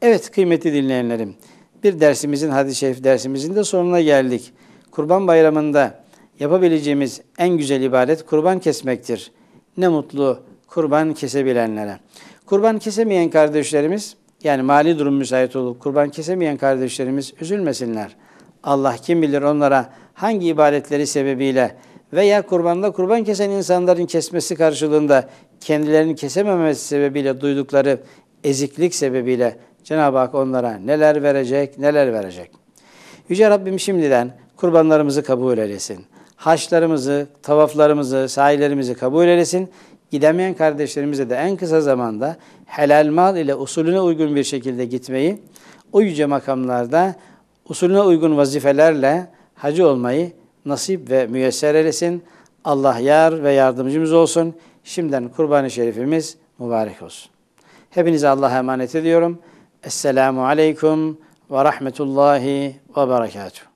Evet kıymetli dinleyenlerim, bir dersimizin, hadis-i şerif dersimizin de sonuna geldik. Kurban Bayramı'nda yapabileceğimiz en güzel ibadet kurban kesmektir. Ne mutlu kurban kesebilenlere. Kurban kesemeyen kardeşlerimiz, yani mali durum müsait olup kurban kesemeyen kardeşlerimiz üzülmesinler. Allah kim bilir onlara hangi ibadetleri sebebiyle veya kurbanda kurban kesen insanların kesmesi karşılığında kendilerini kesememesi sebebiyle duydukları eziklik sebebiyle Cenab-ı Hak onlara neler verecek, neler verecek. Yüce Rabbim şimdiden kurbanlarımızı kabul eylesin. Haçlarımızı, tavaflarımızı, sahilerimizi kabul eylesin. Gidemeyen kardeşlerimize de en kısa zamanda helal mal ile usulüne uygun bir şekilde gitmeyi, o yüce makamlarda usulüne uygun vazifelerle hacı olmayı nasip ve müyesser eylesin. Allah yar ve yardımcımız olsun. Şimdiden kurban-ı şerifimiz mübarek olsun. Hepinize Allah'a emanet ediyorum. Esselamu aleyküm ve rahmetullahi ve berekatuhu.